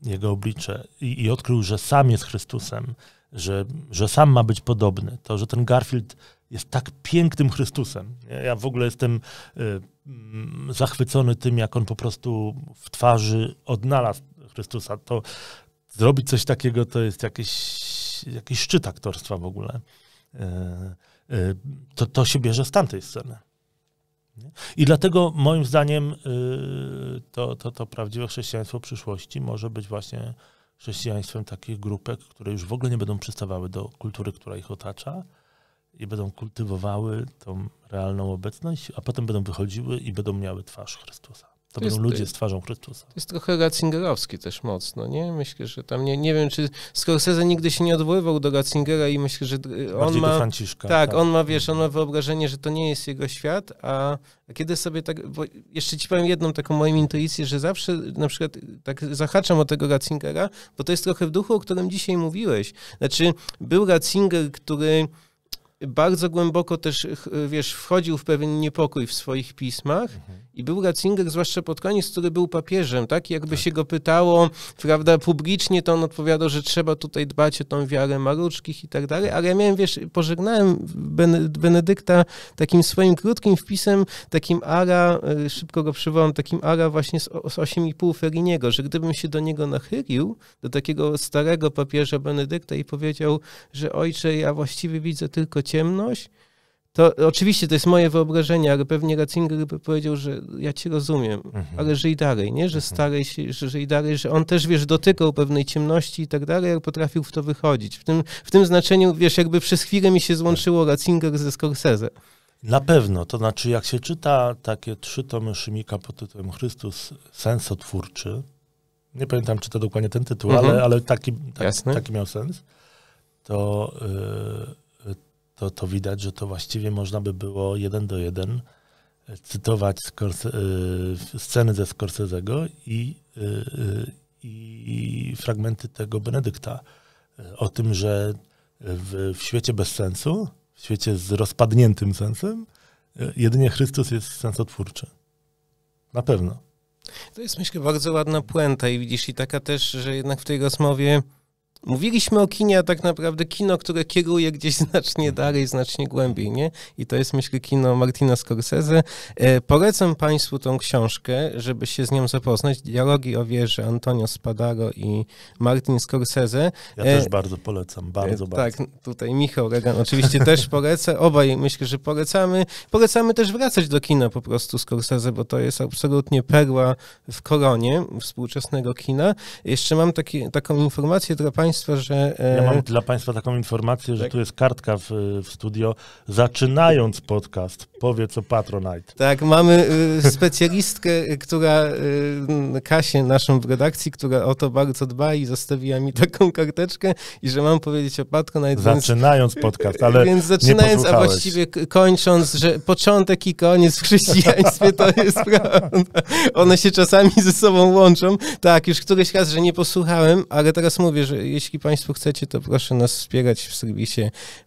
jego oblicze, i, i odkrył, że sam jest Chrystusem, że, że sam ma być podobny. To, że ten Garfield jest tak pięknym Chrystusem. Ja w ogóle jestem e, mm, zachwycony tym, jak on po prostu w twarzy odnalazł Chrystusa. To zrobić coś takiego to jest jakieś jakiś, szczyt aktorstwa w ogóle, e, e, to, to się bierze z tamtej sceny. I dlatego moim zdaniem e, to, to, to prawdziwe chrześcijaństwo przyszłości może być właśnie chrześcijaństwem takich grupek, które już w ogóle nie będą przystawały do kultury, która ich otacza i będą kultywowały tą realną obecność, a potem będą wychodziły i będą miały twarz Chrystusa. To, to będą jest, ludzie z twarzą Chrystusa. To jest trochę Ratzingerowski też mocno, nie? Myślę, że tam nie, nie wiem, czy Scorsese nigdy się nie odwoływał do Ratzingera i myślę, że y, on ma... Franciszka. Tak, tak, on ma, wiesz, on ma wyobrażenie, że to nie jest jego świat, a kiedy sobie tak... Bo jeszcze ci powiem jedną taką moją intuicję, że zawsze na przykład tak zahaczam o tego Ratzingera, bo to jest trochę w duchu, o którym dzisiaj mówiłeś. Znaczy, był Ratzinger, który bardzo głęboko też, wiesz, wchodził w pewien niepokój w swoich pismach mhm. I był Ratzinger, zwłaszcza pod koniec, który był papieżem, tak? jakby tak. się go pytało, prawda, publicznie, to on odpowiadał, że trzeba tutaj dbać o tą wiarę maruczkich i tak dalej, ale ja miałem, wiesz, pożegnałem Benedykta takim swoim krótkim wpisem, takim ara, e, szybko go przywołam, takim ara właśnie z 8,5 Feriniego, że gdybym się do niego nachylił, do takiego starego papieża Benedykta i powiedział, że ojcze, ja właściwie widzę tylko ciemność, to oczywiście to jest moje wyobrażenie, ale pewnie Ratzinger by powiedział, że ja ci rozumiem, mhm. ale żyj dalej, nie? Że mhm. staraj się, że żyj dalej, że on też, wiesz, dotykał pewnej ciemności i tak dalej, jak potrafił w to wychodzić. W tym, w tym znaczeniu, wiesz, jakby przez chwilę mi się złączyło Ratzinger ze Scorsese. Na pewno, to znaczy jak się czyta takie trzy tomy Szymika pod tytułem Chrystus sensotwórczy, nie pamiętam czy to dokładnie ten tytuł, mhm. ale, ale taki, taki, taki miał sens, to... Yy to, to widać, że to właściwie można by było jeden do jeden e, cytować Scorse, e, sceny ze Scorsese'ego i, e, i, fragmenty tego Benedykta o tym, że w, w świecie bez sensu, w świecie z rozpadniętym sensem, jedynie Chrystus jest sensotwórczy. Na pewno. To jest myślę bardzo ładna puenta i widzisz i taka też, że jednak w tej rozmowie Mówiliśmy o kinie, a tak naprawdę kino, które kieruje gdzieś znacznie mhm. dalej, znacznie głębiej, nie? I to jest, myślę, kino Martina Scorsese. E, polecam Państwu tą książkę, żeby się z nią zapoznać. Dialogi o wierze Antonio Spadaro i Martin Scorsese. Ja też e, bardzo polecam, bardzo, e, bardzo. Tak, tutaj Michał Regan oczywiście też polecę. Obaj myślę, że polecamy. Polecamy też wracać do kina po prostu Scorsese, bo to jest absolutnie perła w koronie współczesnego kina. Jeszcze mam taki, taką informację dla Państwa, Państwa, że... E, ja mam dla Państwa taką informację, że tak. tu jest kartka w, w studio. Zaczynając podcast, powiedz o Patronite. Tak, mamy e, specjalistkę, która, e, Kasię naszą w redakcji, która o to bardzo dba i zostawiła mi taką karteczkę i że mam powiedzieć o Patronite. Zaczynając więc, podcast, ale Więc zaczynając, a właściwie kończąc, że początek i koniec w chrześcijaństwie to jest prawda. One się czasami ze sobą łączą. Tak, już któryś raz, że nie posłuchałem, ale teraz mówię, że jeśli Państwo chcecie, to proszę nas wspierać w serwisie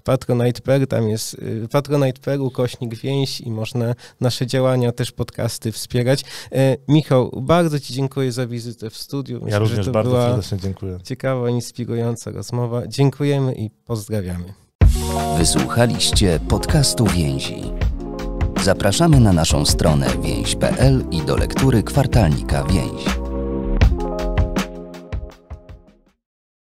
Patronite.pl. Tam jest y, Patronite.pl, ukośnik więź i można nasze działania, też podcasty wspierać. E, Michał, bardzo Ci dziękuję za wizytę w studiu. Myślę, ja również bardzo była serdecznie dziękuję. Ciekawa, inspirująca rozmowa. Dziękujemy i pozdrawiamy. Wysłuchaliście podcastu Więzi. Zapraszamy na naszą stronę więź.pl i do lektury kwartalnika Więź.